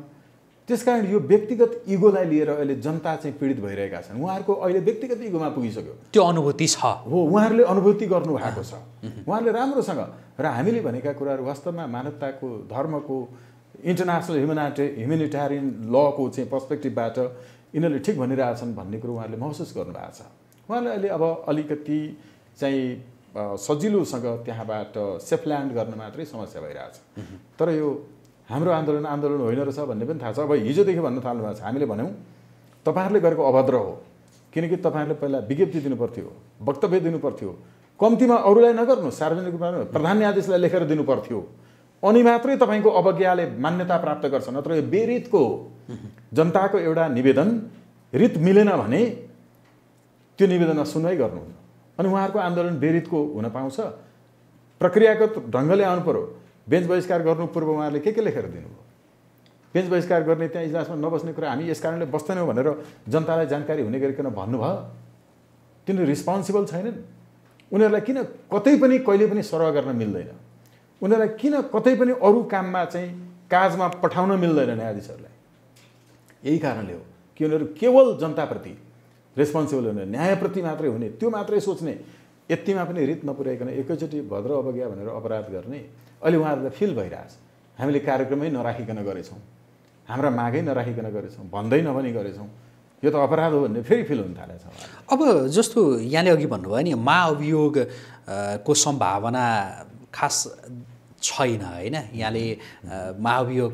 त्यस कारण यो व्यक्तिगत इगोलाई लिएर अहिले जनता चाहिँ पीडित भइरहेका छन् उहाँहरूको अहिले व्यक्तिगत इगोमा पुगिसक्यो त्यो अनुभूति छ हो उहाँहरूले अनुभूति गर्नु भएको छ उहाँहरूले राम्रोसँग र हामीले भनेका कुराहरू वास्तवमा मानवताको धर्मको इन्टरनेसनल ह्युमनाटे ह्युमेनिटेरियन लको चाहिँ पर्सपेक्टिभबाट यिनीहरूले ठिक भनिरहेछन् भन्ने कुरो उहाँहरूले महसुस गर्नुभएको छ उहाँले अहिले अब अलिकति चाहिँ सजिलोसँग त्यहाँबाट सेफ ल्यान्ड गर्न मात्रै समस्या भइरहेछ तर यो हाम्रो आन्दोलन आन्दोलन होइन रहेछ भन्ने पनि थाहा छ अब हिजोदेखि भन्न थाल्नु भएको छ हामीले भन्यौँ तपाईँहरूले गरेको अभद्र हो किनकि तपाईँहरूले पहिला विज्ञप्ति दिनुपर्थ्यो वक्तव्य दिनुपर्थ्यो कम्तीमा अरूलाई नगर्नु सार्वजनिक रूपमा प्रधान न्यायाधीशलाई लेखेर दिनुपर्थ्यो अनि मात्रै तपाईँको अवज्ञाले मान्यता प्राप्त गर्छ नत्र यो बेरितको जनताको एउटा निवेदन रित मिलेन भने त्यो निवेदनमा सुनवाई गर्नुहुन्न अनि उहाँहरूको आन्दोलन बेरितको हुन पाउँछ प्रक्रियागत ढङ्गले आउनु पऱ्यो बेन्च बहिष्कार गर्नु पूर्व उहाँहरूले के के लेखेर दिनुभयो बेन्च बहिष्कार गर्ने त्यहाँ इजलासमा नबस्ने कुरा हामी यस कारणले बस्दैनौँ भनेर जनतालाई जानकारी हुने गरिकन भन्नुभयो तिनीहरू रिस्पोन्सिबल छैनन् उनीहरूलाई किन कतै पनि कहिले पनि सरह गर्न मिल्दैन उनीहरूलाई किन कतै पनि अरू काममा चाहिँ काजमा पठाउन मिल्दैन न्यायाधीशहरूलाई यही कारणले हो कि उनीहरू केवल जनताप्रति रेस्पोन्सिबल हुने न्यायप्रति मात्रै हुने त्यो मात्रै सोच्ने यतिमा पनि रित नपुर्याइकन एकैचोटि भद्र अवज्ञा भनेर अपराध गर्ने अहिले उहाँहरूलाई फिल भइरहेछ हामीले कार्यक्रमै नराखिकन गरेछौँ हाम्रा मागै नराखिकन गरेछौँ भन्दै नभनी गरेछौँ यो त अपराध हो भन्ने फेरि फिल हुन थालेछ अब जस्तो यहाँले अघि भन्नुभयो नि महाअभियोग को सम्भावना खास छैन होइन यहाँले महाअभियोग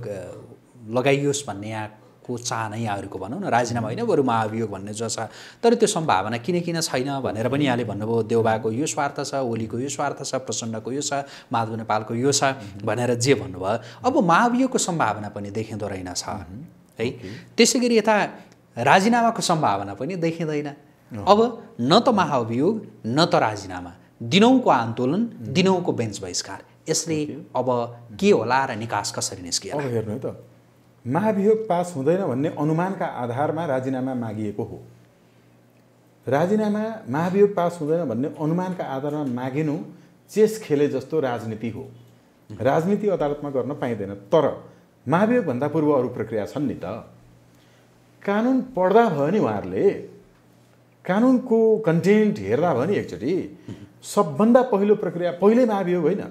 लगाइयोस् भन्ने यहाँ को चाहना यहाँहरूको भनौँ न राजीनामा होइन बरु महाभियोग भन्ने जो छ तर त्यो सम्भावना किन किन छैन भनेर पनि यहाँले भन्नुभयो देवबाको यो स्वार्थ छ ओलीको यो स्वार्थ छ प्रचण्डको यो छ माधव नेपालको यो छ भनेर जे भन्नुभयो अब महाभियोगको सम्भावना पनि देखिँदो रहेनछ है त्यसै गरी यता राजीनामाको सम्भावना पनि देखिँदैन अब न त महाभियोग न त राजीनामा दिनौँको आन्दोलन दिनौँको बेन्च बहिष्कार यसले अब के होला र निकास कसरी निस्कियो हेर्नु त महाभियोग पास हुँदैन भन्ने अनुमानका आधारमा राजीनामा मागिएको हो राजीनामा महाभियोग पास हुँदैन भन्ने अनुमानका आधारमा मागिनु चेस खेले जस्तो राजनीति हो राजनीति अदालतमा गर्न पाइँदैन तर महाभियोगभन्दा पूर्व अरू प्रक्रिया छन् नि त कानुन पढ्दा भयो नि उहाँहरूले कानुनको कन्टेन्ट हेर्दा भयो नि एकचोटि सबभन्दा पहिलो प्रक्रिया पहिल्यै महाभियोग होइन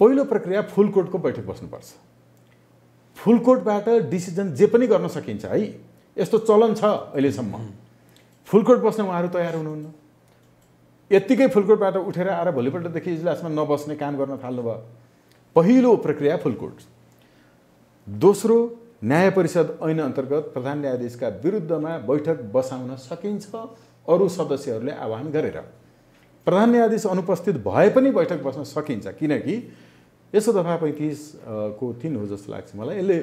पहिलो प्रक्रिया फुल कोर्टको बैठक बस्नुपर्छ फुल डिसिजन जे पनि गर्न सकिन्छ है यस्तो चलन छ अहिलेसम्म फुलकोट बस्न उहाँहरू तयार हुनुहुन्न यत्तिकै फुलकोटबाट उठेर आएर भोलिपल्टदेखि इजलासमा नबस्ने काम गर्न थाल्नुभयो पहिलो प्रक्रिया फुलकोट दोस्रो न्याय परिषद ऐन अन्तर्गत प्रधान न्यायाधीशका विरुद्धमा बैठक बसाउन सकिन्छ अरू सदस्यहरूले आह्वान गरेर प्रधान न्यायाधीश अनुपस्थित भए पनि बैठक बस्न सकिन्छ किनकि यसो दफा पैँतिसको तिन हो जस्तो लाग्छ मलाई यसले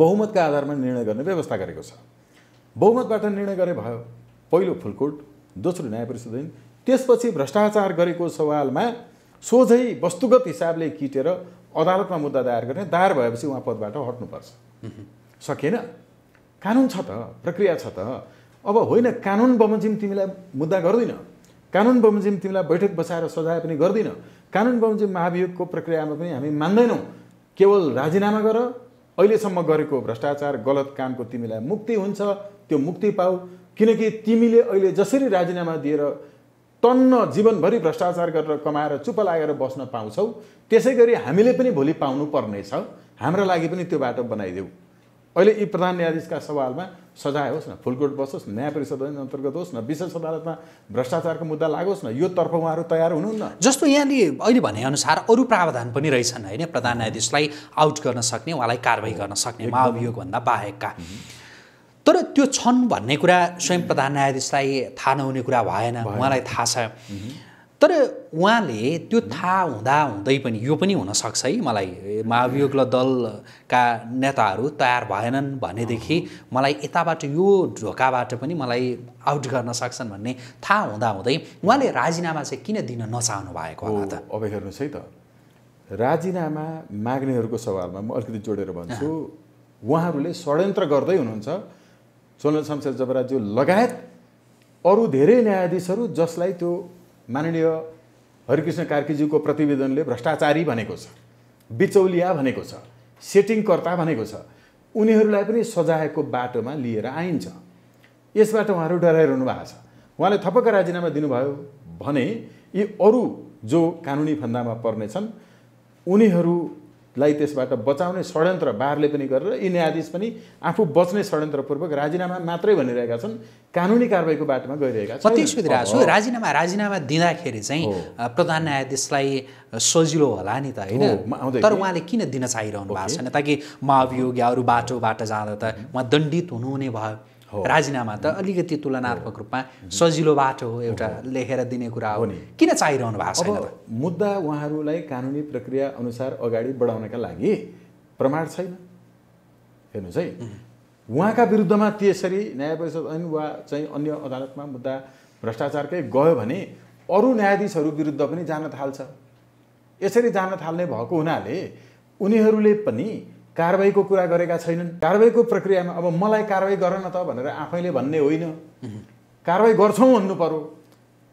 बहुमतका आधारमा निर्णय गर्ने व्यवस्था गरेको छ बहुमतबाट निर्णय गरे भयो पहिलो फुलकोट दोस्रो न्याय परिषद होइन त्यसपछि भ्रष्टाचार गरेको सवालमा सोझै वस्तुगत हिसाबले किटेर अदालतमा मुद्दा दायर गर्ने दायर भएपछि उहाँ पदबाट हट्नुपर्छ सकेन कानुन छ त प्रक्रिया छ त अब होइन कानुन बमोजिम तिमीलाई मुद्दा गर्दैन कानुन बमोजिम तिमीलाई बैठक बसाएर सजाय पनि गर्दिन कानुन बमोजिम महाभियोगको प्रक्रियामा पनि हामी मान्दैनौँ केवल राजीनामा गर अहिलेसम्म गरेको भ्रष्टाचार गलत कामको तिमीलाई मुक्ति हुन्छ त्यो मुक्ति पाऊ किनकि तिमीले अहिले जसरी राजीनामा दिएर तन्न जीवनभरि भ्रष्टाचार गरेर कमाएर चुप लागेर बस्न पाउँछौ त्यसै गरी हामीले पनि भोलि पाउनु पर्नेछ हाम्रा लागि पनि त्यो बाटो बनाइदेऊ अहिले यी प्रधान न्यायाधीशका सवालमा सजाय होस् न फुलकोट बसोस् न्याय परिषद अन्तर्गत होस् न विशेष अदालतमा भ्रष्टाचारको मुद्दा लागोस् न यो तर्फ उहाँहरू तयार हुनुहुन्न जस्तो यहाँले अहिले भनेअनुसार अरू प्रावधान पनि रहेछन् होइन प्रधान न्यायाधीशलाई आउट गर्न सक्ने उहाँलाई कारवाही गर्न सक्ने महाभियोगभन्दा बाहेकका तर त्यो छन् भन्ने कुरा स्वयं प्रधान न्यायाधीशलाई थाहा नहुने कुरा भएन उहाँलाई थाहा छ तर उहाँले त्यो थाहा हुँदा हुँदै पनि यो पनि हुनसक्छ है मलाई महाभियोग दलका नेताहरू तयार भएनन् भनेदेखि मलाई यताबाट यो ढोकाबाट पनि मलाई आउट गर्न सक्छन् भन्ने थाहा हुँदा हुँदै उहाँले राजीनामा चाहिँ किन दिन नचाहनु भएको होला त अब हेर्नुहोस् है त राजीनामा माग्नेहरूको सवालमा म अलिकति जोडेर भन्छु उहाँहरूले षड्यन्त्र गर्दै हुनुहुन्छ सोनल शमशेर जबराज्यू लगायत अरू धेरै न्यायाधीशहरू जसलाई त्यो माननीय हरिकृष्ण कार्कीज्यूको प्रतिवेदनले भ्रष्टाचारी भनेको छ बिचौलिया भनेको छ सेटिङकर्ता भनेको छ उनीहरूलाई पनि सजायको बाटोमा लिएर आइन्छ यसबाट उहाँहरू डराइरहनु भएको छ उहाँले थपक्क राजीनामा दिनुभयो भने यी अरू जो कानुनी फन्दामा पर्नेछन् उनीहरू लाई त्यसबाट बचाउने षड्यन्त्र बारले पनि गरेर यी न्यायाधीश पनि आफू बच्ने षड्यन्त्रपूर्वक राजीनामा मात्रै भनिरहेका छन् कानुनी कारवाहीको बाटोमा गइरहेका छन् कति छु राजीनामा राजीनामा दिँदाखेरि चाहिँ प्रधान न्यायाधीशलाई सजिलो होला नि त होइन तर उहाँले किन दिन चाहिरहनु भएको छैन ताकि महाभियोग या अरू बाटोबाट जाँदा त उहाँ दण्डित हुनुहुने भयो राजीनामा त अलिकति तुलनात्मक रूपमा सजिलो बाटो हो एउटा लेखेर दिने कुरा हो नि किन चाहिरहनु भएको छ मुद्दा उहाँहरूलाई कानुनी प्रक्रिया अनुसार अगाडि बढाउनका लागि प्रमाण छैन हेर्नुहोस् है उहाँका विरुद्धमा त्यसरी न्याय परिषद अनि वा चाहिँ अन्य अदालतमा मुद्दा भ्रष्टाचारकै गयो भने अरू न्यायाधीशहरू विरुद्ध पनि जान थाल्छ यसरी जान थाल्ने भएको हुनाले उनीहरूले पनि कारवाहीको कुरा गरेका छैनन् कारवाहीको प्रक्रियामा अब मलाई कारवाही गर न त भनेर आफैले भन्ने होइन कारवाही गर्छौँ भन्नु पर्यो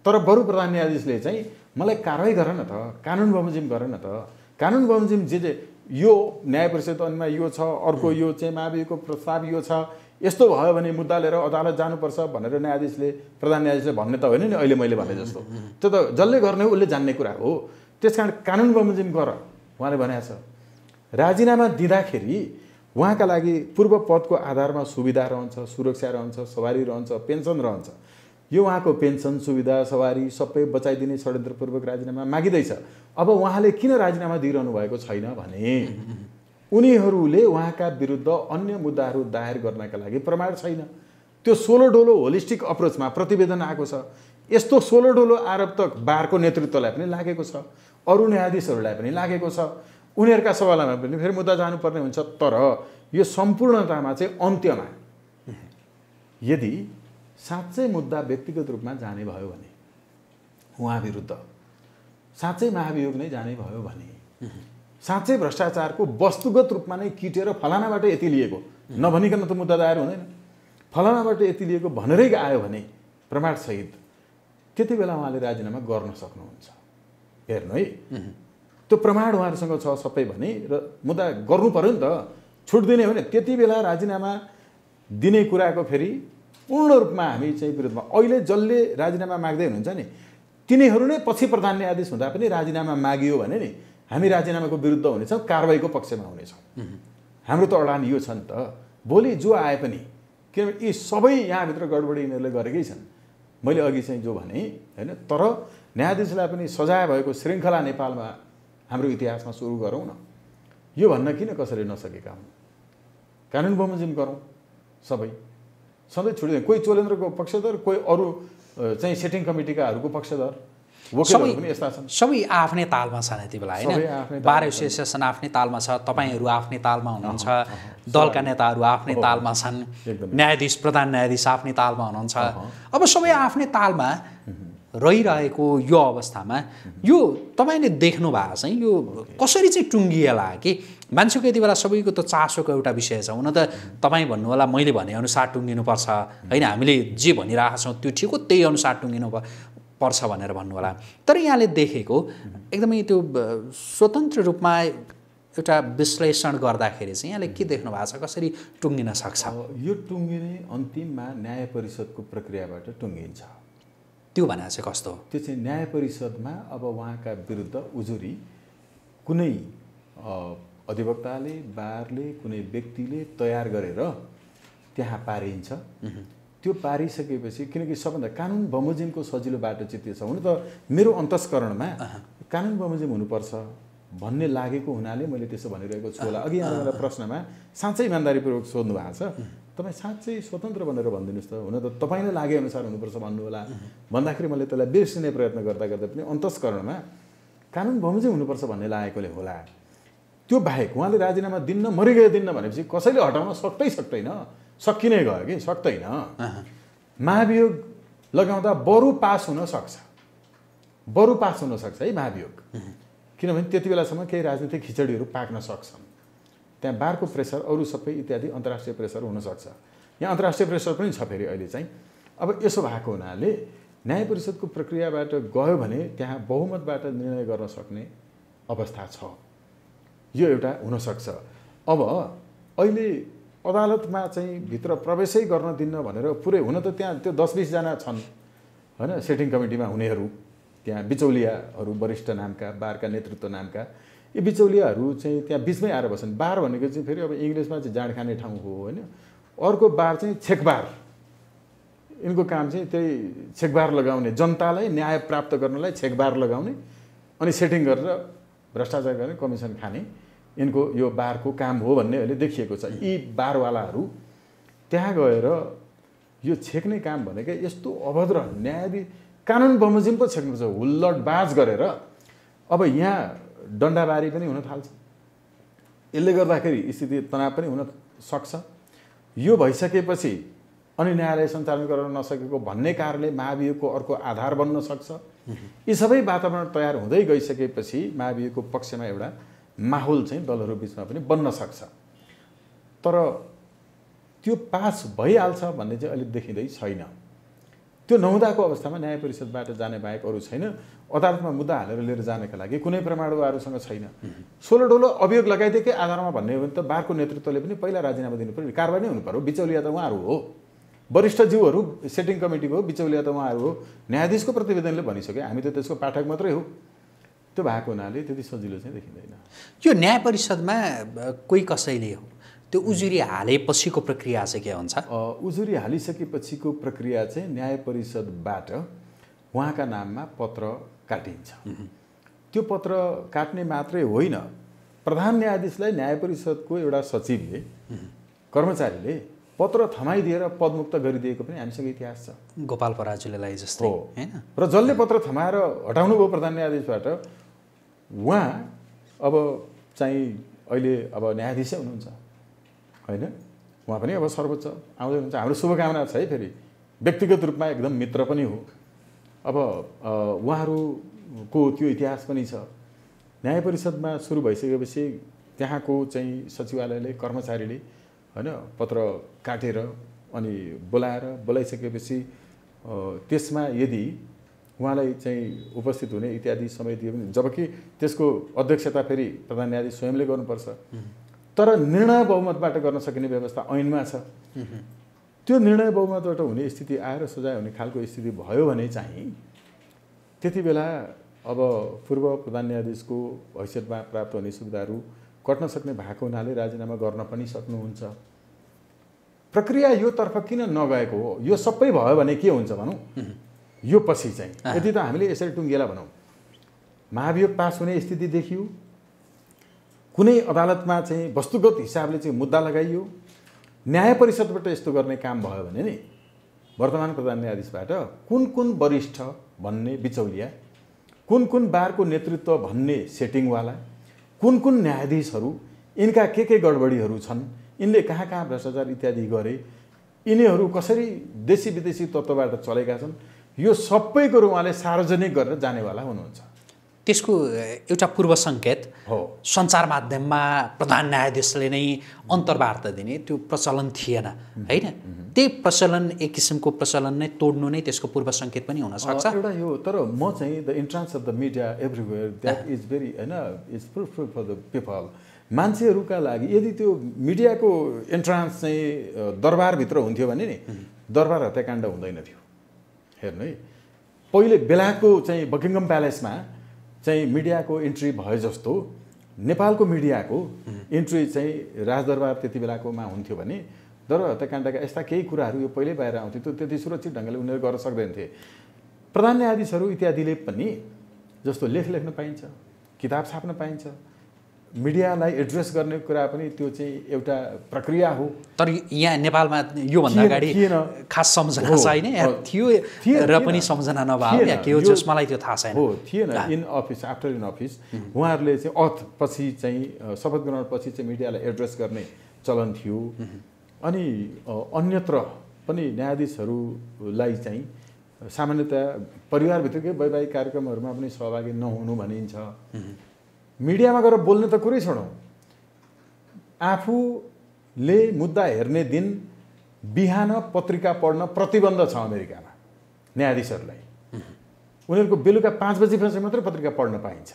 तर बरु प्रधान न्यायाधीशले चाहिँ मलाई कारवाही गर न त कानुन बमोजिम गर न त कानुन बमोजिम जे जे यो न्याय परिषदमा यो छ अर्को यो चाहिँ माविको प्रस्ताव यो छ यस्तो भयो भने मुद्दा लिएर अदालत जानुपर्छ भनेर न्यायाधीशले प्रधान न्यायाधीशले भन्ने त होइन नि अहिले मैले भने जस्तो त्यो त जसले गर्ने उसले जान्ने कुरा हो त्यस कारण कानुन बमोजिम गर उहाँले भनेको छ राजीनामा दिँदाखेरि उहाँका लागि पूर्व पदको आधारमा सुविधा रहन्छ सुरक्षा रहन्छ सवारी रहन्छ पेन्सन रहन्छ यो उहाँको पेन्सन सुविधा सवारी सबै बचाइदिने षड्यन्त्रपूर्वक राजीनामा मागिँदैछ अब उहाँले किन राजीनामा दिइरहनु भएको छैन भने उनीहरूले उहाँका विरुद्ध अन्य मुद्दाहरू दायर गर्नका लागि प्रमाण छैन त्यो सोलो डोलो होलिस्टिक अप्रोचमा प्रतिवेदन आएको छ यस्तो सोलो डोलो आरोप त बारको नेतृत्वलाई पनि लागेको छ अरू न्यायाधीशहरूलाई पनि लागेको छ उनीहरूका सवालमा पनि फेरि मुद्दा जानुपर्ने हुन्छ तर यो सम्पूर्णतामा चाहिँ अन्त्यमा यदि साँच्चै मुद्दा व्यक्तिगत रूपमा जाने भयो भने उहाँ विरुद्ध साँच्चै महाभियोग नै जाने भयो भने साँच्चै भ्रष्टाचारको वस्तुगत रूपमा नै किटेर फलानाबाट यति लिएको नभनिकन त मुद्दा दायर हुँदैन फलानाबाट यति लिएको भनेरै आयो भने प्रमाणसहित त्यति बेला उहाँले राजीनामा गर्न सक्नुहुन्छ हेर्नु है त्यो प्रमाण उहाँहरूसँग छ सबै भने र मुद्दा गर्नु पऱ्यो नि त छुट दिने हो नि त्यति बेला राजीनामा दिने कुराको फेरि पूर्ण रूपमा हामी चाहिँ विरुद्धमा अहिले जसले राजीनामा माग्दै हुनुहुन्छ नि तिनीहरू नै पछि प्रधान न्यायाधीश हुँदा पनि राजीनामा मागियो भने नि हामी राजीनामाको विरुद्ध हुनेछौँ कारवाहीको पक्षमा हुनेछौँ हाम्रो त अडान यो छ नि त भोलि जो आए पनि किनभने यी सबै यहाँभित्र गडबडी यिनीहरूले गरेकै छन् मैले अघि चाहिँ जो भने होइन तर न्यायाधीशलाई पनि सजाय भएको श्रृङ्खला नेपालमा हाम्रो इतिहासमा सुरु गरौँ न यो भन्न किन कसरी नसकेका हुन् कानुन बमोजिम गरौँ सबै सधैँ छुट्यो कोही चोलेन्द्रको पक्षधर कोही अरू चाहिँ सेटिङ कमिटीकाहरूको पक्षधर सबै आफ्नै तालमा छन् यति बेला होइन बार एसोसिएसन आफ्नै तालमा छ तपाईँहरू आफ्नै तालमा हुनुहुन्छ दलका नेताहरू आफ्नै तालमा छन् न्यायाधीश प्रधान न्यायाधीश आफ्नै तालमा हुनुहुन्छ अब सबै आफ्नै तालमा रहिरहेको यो अवस्थामा यो तपाईँले देख्नु भएको चाहिँ यो कसरी चाहिँ टुङ्गिएला कि मान्छेको यति बेला सबैको त चासोको एउटा विषय छ हुन त तपाईँ होला मैले भनेअनुसार टुङ्गिनुपर्छ होइन हामीले जे भनिरहेको छौँ त्यो ठिक हो त्यही अनुसार टुङ्गिनु पर्छ भनेर भन्नुहोला तर यहाँले देखेको एकदमै त्यो स्वतन्त्र रूपमा एउटा विश्लेषण गर्दाखेरि चाहिँ यहाँले के देख्नु भएको छ कसरी टुङ्गिन सक्छ यो टुङ्गिने अन्तिममा न्याय परिषदको प्रक्रियाबाट टुङ्गिन्छ त्यो भनेर चाहिँ कस्तो हो त्यो चाहिँ न्याय परिषदमा अब उहाँका विरुद्ध उजुरी कुनै अधिवक्ताले बारले कुनै व्यक्तिले तयार गरेर त्यहाँ पारिन्छ त्यो पारिसकेपछि किनकि सबभन्दा कानुन बमोजिमको सजिलो बाटो चाहिँ त्यो छ हुन त मेरो अन्तस्करणमा कानुन बमोजिम हुनुपर्छ भन्ने लागेको हुनाले मैले त्यसो भनिरहेको छु होला अघि यहाँ प्रश्नमा साँच्चै इमान्दारीपूर्वक सोध्नु भएको छ तपाईँ साँच्चै स्वतन्त्र भनेर भनिदिनुहोस् त हुन त तपाईँले लागे अनुसार हुनुपर्छ होला भन्दाखेरि मैले त्यसलाई बिर्सिने प्रयत्न गर्दा गर्दा पनि अन्तस्करणमा कानुन बमोजिम हुनुपर्छ भन्ने लागेकोले होला त्यो बाहेक उहाँले राजीनामा दिन्न मरिगयो दिन्न भनेपछि कसैले हटाउन सक्दै सक्दैन सकिनै गयो कि सक्दैन महाभियोग लगाउँदा बरु पास हुन सक्छ बरु पास हुनसक्छ है महाभियोग किनभने त्यति बेलासम्म केही राजनीतिक खिचडीहरू पाक्न सक्छन् त्यहाँ बारको प्रेसर अरू सबै इत्यादि अन्तर्राष्ट्रिय प्रेसर हुनसक्छ यहाँ अन्तर्राष्ट्रिय प्रेसर पनि छ फेरि अहिले चाहिँ अब यसो भएको हुनाले न्याय परिषदको प्रक्रियाबाट गयो भने त्यहाँ बहुमतबाट निर्णय गर्न सक्ने अवस्था छ यो एउटा हुनसक्छ अब अहिले अदालतमा चाहिँ भित्र प्रवेशै गर्न दिन्न भनेर पुरै हुन त त्यहाँ त्यो दस बिसजना छन् होइन सेटिङ कमिटीमा हुनेहरू त्यहाँ बिचौलियाहरू वरिष्ठ नामका बारका नेतृत्व नामका यी बिचौलियाहरू चाहिँ त्यहाँ बिचमै आएर बस्छन् बार भनेको चाहिँ फेरि अब इङ्ग्लिसमा चाहिँ जाँड खाने ठाउँ हो होइन अर्को बार चाहिँ छेकबार यिनको काम चाहिँ त्यही छेकबार लगाउने जनतालाई न्याय प्राप्त गर्नलाई छेकबार लगाउने अनि सेटिङ गरेर भ्रष्टाचार गर्ने कमिसन खाने यिनको यो बारको काम हो भन्ने अहिले देखिएको छ यी बारवालाहरू त्यहाँ गएर यो छेक्ने काम भनेकै यस्तो अभद्र न्यायाधीश कानुन बमोजिम पो छेक्नु छ हुल्लडबाज गरेर अब यहाँ डन्डाबारी पनि हुन थाल्छ यसले गर्दाखेरि स्थिति तनाव पनि हुन सक्छ यो भइसकेपछि अनि न्यायालय सञ्चालन गर्न नसकेको भन्ने कारणले महाभियोगको अर्को आधार बन्न सक्छ यी सबै वातावरण तयार हुँदै गइसकेपछि महाभियोगको पक्षमा एउटा माहौल चाहिँ दलहरू बिचमा पनि बन्न सक्छ तर त्यो पास भइहाल्छ भन्ने चाहिँ अहिले देखिँदै छैन त्यो नहुँदाको अवस्थामा न्याय परिषदबाट जाने बाहेक अरू छैन अदालतमा मुद्दा हालेर लिएर जानका लागि कुनै प्रमाण उहाँहरूसँग छैन सोह्र डोलो अभियोग लगाइदिएकै आधारमा भन्ने हो भने त बारको नेतृत्वले पनि पहिला राजीनामा दिनु पऱ्यो कारवाही नै हुनु पऱ्यो बिचौलिया त उहाँहरू हो वरिष्ठ वरिष्ठज्यूहरू सेटिङ कमिटीको बिचौलिया त उहाँहरू हो न्यायाधीशको प्रतिवेदनले भनिसक्यो हामी त त्यसको पाठक मात्रै हो त्यो भएको हुनाले त्यति सजिलो चाहिँ देखिँदैन त्यो न्याय परिषदमा कोही कसैले हो त्यो उजुरी हालेपछिको प्रक्रिया चाहिँ के हुन्छ उजुरी हालिसकेपछिको प्रक्रिया चाहिँ न्याय परिषदबाट उहाँका नाममा पत्र काटिन्छ त्यो पत्र काट्ने मात्रै होइन प्रधान न्यायाधीशलाई न्याय परिषदको एउटा सचिवले कर्मचारीले पत्र थमाइदिएर पदमुक्त गरिदिएको पनि हामीसँग इतिहास छ गोपाल पराजुलेलाई जस्तो होइन र जसले पत्र थमाएर हटाउनुभयो प्रधान न्यायाधीशबाट उहाँ अब चाहिँ अहिले अब न्यायाधीशै हुनुहुन्छ होइन उहाँ पनि अब सर्वोच्च आउँदै हुनुहुन्छ हाम्रो शुभकामना छ है फेरि व्यक्तिगत रूपमा एकदम मित्र पनि हो अब उहाँहरूको त्यो इतिहास पनि छ न्याय परिषदमा सुरु भइसकेपछि त्यहाँको चाहिँ सचिवालयले कर्मचारीले होइन पत्र काटेर अनि बोलाएर बोलाइसकेपछि त्यसमा यदि उहाँलाई चाहिँ उपस्थित हुने इत्यादि समय दियो भने जबकि त्यसको अध्यक्षता फेरि प्रधान न्यायाधीश स्वयंले गर्नुपर्छ तर निर्णय बहुमतबाट गर्न सकिने व्यवस्था ऐनमा छ त्यो निर्णय बहुमतबाट हुने स्थिति आएर सजाय हुने खालको स्थिति भयो भने चाहिँ त्यति बेला अब पूर्व प्रधान न्यायाधीशको हैसियतमा प्राप्त हुने सुविधाहरू कट्न सक्ने भएको हुनाले राजीनामा गर्न पनि सक्नुहुन्छ प्रक्रिया योतर्फ किन नगएको हो यो सबै भयो भने के हुन्छ भनौँ यो पछि चाहिँ यदि त हामीले यसरी टुङ्गेला भनौँ महाभियोग पास हुने स्थिति देखियो कुनै अदालतमा चाहिँ वस्तुगत हिसाबले चाहिँ मुद्दा लगाइयो न्याय परिषदबाट यस्तो गर्ने काम भयो भने नि वर्तमान प्रधान न्यायाधीशबाट कुन कुन वरिष्ठ भन्ने बिचौलिया कुन कुन बारको नेतृत्व भन्ने सेटिङवाला कुन कुन न्यायाधीशहरू यिनका के के गडबडीहरू छन् यिनले कहाँ कहाँ भ्रष्टाचार इत्यादि गरे यिनीहरू कसरी देशी विदेशी तत्त्वबाट चलेका छन् यो सबै कुरो उहाँले सार्वजनिक गरेर जानेवाला हुनुहुन्छ त्यसको एउटा पूर्व सङ्केत हो सञ्चार माध्यममा प्रधान न्यायाधीशले नै अन्तर्वार्ता दिने त्यो प्रचलन थिएन होइन त्यही प्रचलन एक किसिमको प्रचलन नै तोड्नु नै त्यसको पूर्व सङ्केत पनि हुनसक्छ एउटा यो तर म चाहिँ the entrance of the media everywhere that is very होइन is proof for the people मान्छेहरूका लागि यदि त्यो मिडियाको इन्ट्रान्स चाहिँ दरबारभित्र हुन्थ्यो भने नि दरबार हत्याकाण्ड हुँदैन थियो हेर्नु है पहिले बेलाको चाहिँ बकिङम प्यालेसमा चाहिँ मिडियाको इन्ट्री भए जस्तो नेपालको मिडियाको इन्ट्री चाहिँ राजदरबार त्यति बेलाकोमा हुन्थ्यो भने तर हत्याकाण्डका यस्ता केही कुराहरू यो पहिल्यै बाहिर आउँथ्यो त्यो त्यति सुरक्षित ढङ्गले उनीहरू गर्न सक्दैन थिए प्रधान न्यायाधीशहरू इत्यादिले पनि जस्तो लेख लेख्न पाइन्छ किताब छाप्न पाइन्छ मिडियालाई एड्रेस गर्ने कुरा पनि त्यो चाहिँ एउटा प्रक्रिया हो तर यहाँ नेपालमा योभन्दा अगाडि खास सम्झना छैन थियो र पनि सम्झना नभए मलाई त्यो थाहा छैन हो थिएन in office after in office उहाँहरूले चाहिँ अथ पछि चाहिँ शपथ ग्रहण पछि चाहिँ मिडियालाई एड्रेस गर्ने चलन थियो अनि अन्यत्र पनि न्यायाधीशहरूलाई चाहिँ सामान्यतया परिवारभित्रकै वैवाहिक कार्यक्रमहरूमा पनि सहभागी नहुनु भनिन्छ मिडियामा गएर बोल्ने त कुरै छोडौँ आफूले मुद्दा हेर्ने दिन बिहान पत्रिका पढ्न प्रतिबन्ध छ अमेरिकामा न्यायाधीशहरूलाई उनीहरूको बेलुका पाँच बजीपछि मात्रै पत्रिका पढ्न पाइन्छ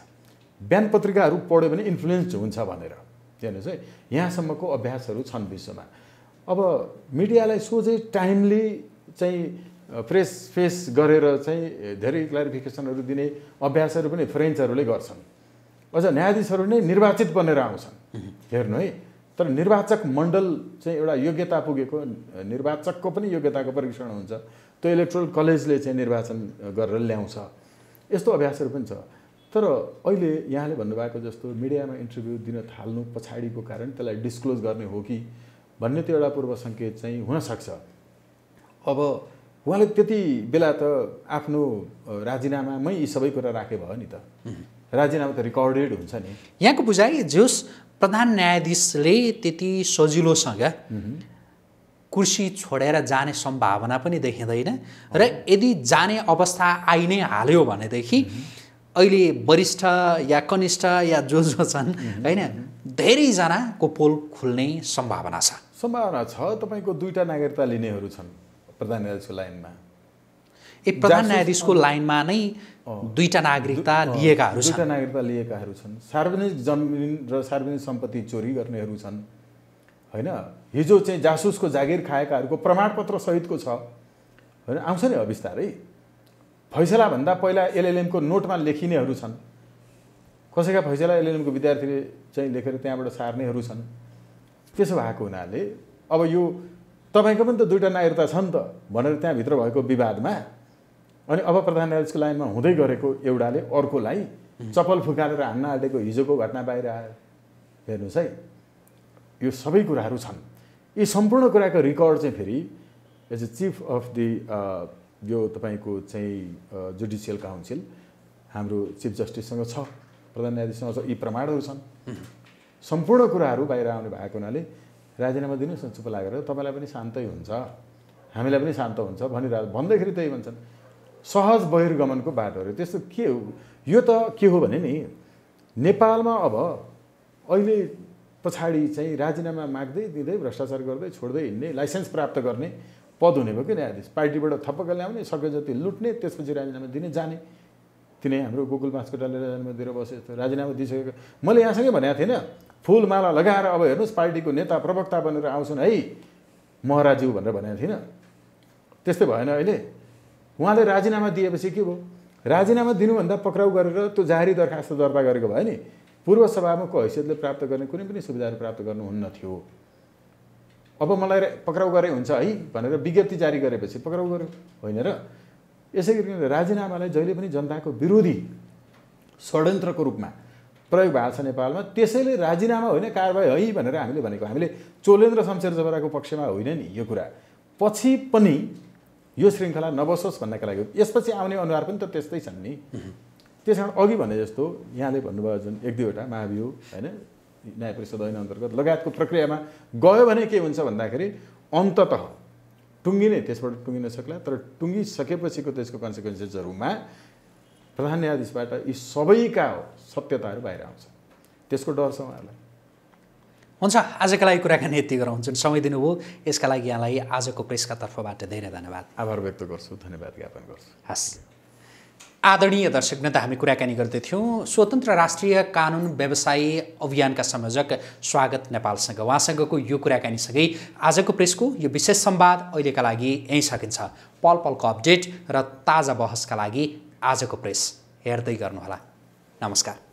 बिहान पत्रिकाहरू पढ्यो भने इन्फ्लुएन्स हुन्छ भनेर हेर्नुहोस् है यहाँसम्मको अभ्यासहरू छन् विश्वमा अब मिडियालाई सोझै टाइमली चाहिँ फ्रेस फेस गरेर चाहिँ धेरै क्लारिफिकेसनहरू दिने अभ्यासहरू पनि फ्रेन्चहरूले गर्छन् अझ न्यायाधीशहरू नै निर्वाचित बनेर आउँछन् हेर्नु है तर निर्वाचक मण्डल चाहिँ एउटा योग्यता पुगेको निर्वाचकको पनि योग्यताको परीक्षण हुन्छ त्यो इलेक्ट्रल कलेजले चाहिँ निर्वाचन गरेर ल्याउँछ यस्तो अभ्यासहरू पनि छ तर अहिले यहाँले भन्नुभएको जस्तो मिडियामा इन्टरभ्यू दिन थाल्नु पछाडिको कारण त्यसलाई डिस्क्लोज गर्ने हो कि भन्ने त्यो एउटा पूर्व सङ्केत चाहिँ हुनसक्छ अब उहाँले त्यति बेला त आफ्नो राजीनामामै यी सबै कुरा राखे भयो नि त राजीनामा त रेकर्डेड हुन्छ नि यहाँको बुझाइ जोस् प्रधान न्यायाधीशले त्यति सजिलोसँग कुर्सी छोडेर जाने सम्भावना पनि देखिँदैन र यदि जाने अवस्था आइ नै हाल्यो भनेदेखि अहिले वरिष्ठ या कनिष्ठ या जो जो छन् होइन धेरैजनाको पोल खुल्ने सम्भावना छ सम्भावना छ तपाईँको दुईवटा नागरिकता लिनेहरू छन् प्रधान न्यायाधीशको लाइनमा ए प्रधान न्यायाधीशको लाइनमा नै दुईवटा नागरिकता लिएकाहरू दुईवटा नागरिकता लिएकाहरू छन् सार्वजनिक जमिन र सार्वजनिक सम्पत्ति चोरी गर्नेहरू छन् होइन हिजो चाहिँ जासुसको जागिर खाएकाहरूको प्रमाणपत्र सहितको छ होइन आउँछ नि बिस्तारै फैसलाभन्दा पहिला एलएलएमको नोटमा लेखिनेहरू छन् कसैका फैसला एलएलएमको विद्यार्थीले चाहिँ लेखेर त्यहाँबाट सार्नेहरू छन् त्यसो भएको हुनाले अब यो तपाईँको पनि त दुईवटा नागरिकता छ नि त भनेर त्यहाँभित्र भएको विवादमा अनि अब प्रधान न्यायाधीशको लाइनमा हुँदै गरेको एउटाले अर्कोलाई चप्पल फुकालेर हान्न आँटेको हिजोको घटना बाहिर आयो हेर्नुहोस् है यो सबै कुराहरू छन् यी सम्पूर्ण कुराको रेकर्ड चाहिँ फेरि as a chief of the यो तपाईँको चाहिँ जुडिसियल काउन्सिल हाम्रो चिफ जस्टिससँग छ प्रधान न्यायाधीशसँग छ यी प्रमाणहरू छन् सम्पूर्ण कुराहरू बाहिर आउने भएको हुनाले राजीनामा दिनुहोस् न चुप लागेर तपाईँलाई पनि शान्तै हुन्छ हामीलाई पनि शान्त हुन्छ भनिरह भन्दाखेरि त्यही भन्छन् सहज बहिर्गमनको बाटोहरू त्यस्तो के हो यो त के हो भने नि नेपालमा अब अहिले पछाडि चाहिँ राजीनामा माग्दै दिँदै भ्रष्टाचार गर्दै छोड्दै हिँड्ने लाइसेन्स प्राप्त गर्ने पद हुने भयो कि न्यायाधीश पार्टीबाट थपक्क ल्याउने सके जति लुट्ने त्यसपछि राजीनामा दिने जाने तिनै हाम्रो गोकुल बाँसकोटाले राजीनामा दिएर बसे यस्तो राजीनामा दिइसकेको मैले यहाँसँगै भनेको थिइनँ फुलमाला लगाएर अब हेर्नुहोस् पार्टीको नेता प्रवक्ता बनेर आउँछन् है महाराज्यू भनेर भनेको थिइनँ त्यस्तै भएन अहिले उहाँले राजीनामा दिएपछि के भयो राजीनामा दिनुभन्दा पक्राउ गरेर त्यो जारी दरखास्त दर्ता गरेको भयो नि पूर्व सभामुखको हैसियतले प्राप्त गर्ने कुनै पनि सुविधाहरू प्राप्त गर्नुहुन्न थियो अब मलाई पक्राउ गरे हुन्छ है भनेर विज्ञप्ति जारी गरेपछि पक्राउ गर्यो होइन र यसै गरी राजीनामालाई जहिले पनि जनताको विरोधी षड्यन्त्रको रूपमा प्रयोग भएको छ नेपालमा त्यसैले राजीनामा होइन कारवाही है भनेर हामीले भनेको हामीले चोलेन्द्र शमशेर जबराको पक्षमा होइन नि यो कुरा पछि पनि यो श्रृङ्खला नबसोस् भन्नका लागि यसपछि आउने अनुहार पनि त त्यस्तै छन् नि त्यस कारण अघि भने जस्तो यहाँले भन्नुभयो जुन एक दुईवटा महाभियो होइन न्याय परिषद ऐन अन्तर्गत लगायतको प्रक्रियामा गयो भने के हुन्छ भन्दाखेरि अन्तत टुङ्गिने त्यसबाट टुङ्गिन सक्ला तर टुङ्गिसकेपछिको त्यसको कन्सिक्वेन्सेसहरूमा प्रधान न्यायाधीशबाट यी सबैका सत्यताहरू बाहिर आउँछ त्यसको डर छ उहाँहरूलाई हुन्छ आजका लागि कुराकानी यति गराउँछन् समय दिनुभयो यसका लागि यहाँलाई आजको प्रेसका तर्फबाट धेरै धन्यवाद आभार व्यक्त गर्छु धन्यवाद ज्ञापन गर्छु हस् आदरणीय दर्शक नेता हामी कुराकानी गर्दैथ्यौँ स्वतन्त्र राष्ट्रिय कानुन व्यवसाय अभियानका संयोजक स्वागत नेपालसँग उहाँसँगको यो कुराकानीसँगै आजको प्रेसको यो विशेष संवाद अहिलेका लागि यहीँ सकिन्छ पल पलको अपडेट र ताजा बहसका लागि आजको प्रेस हेर्दै गर्नुहोला नमस्कार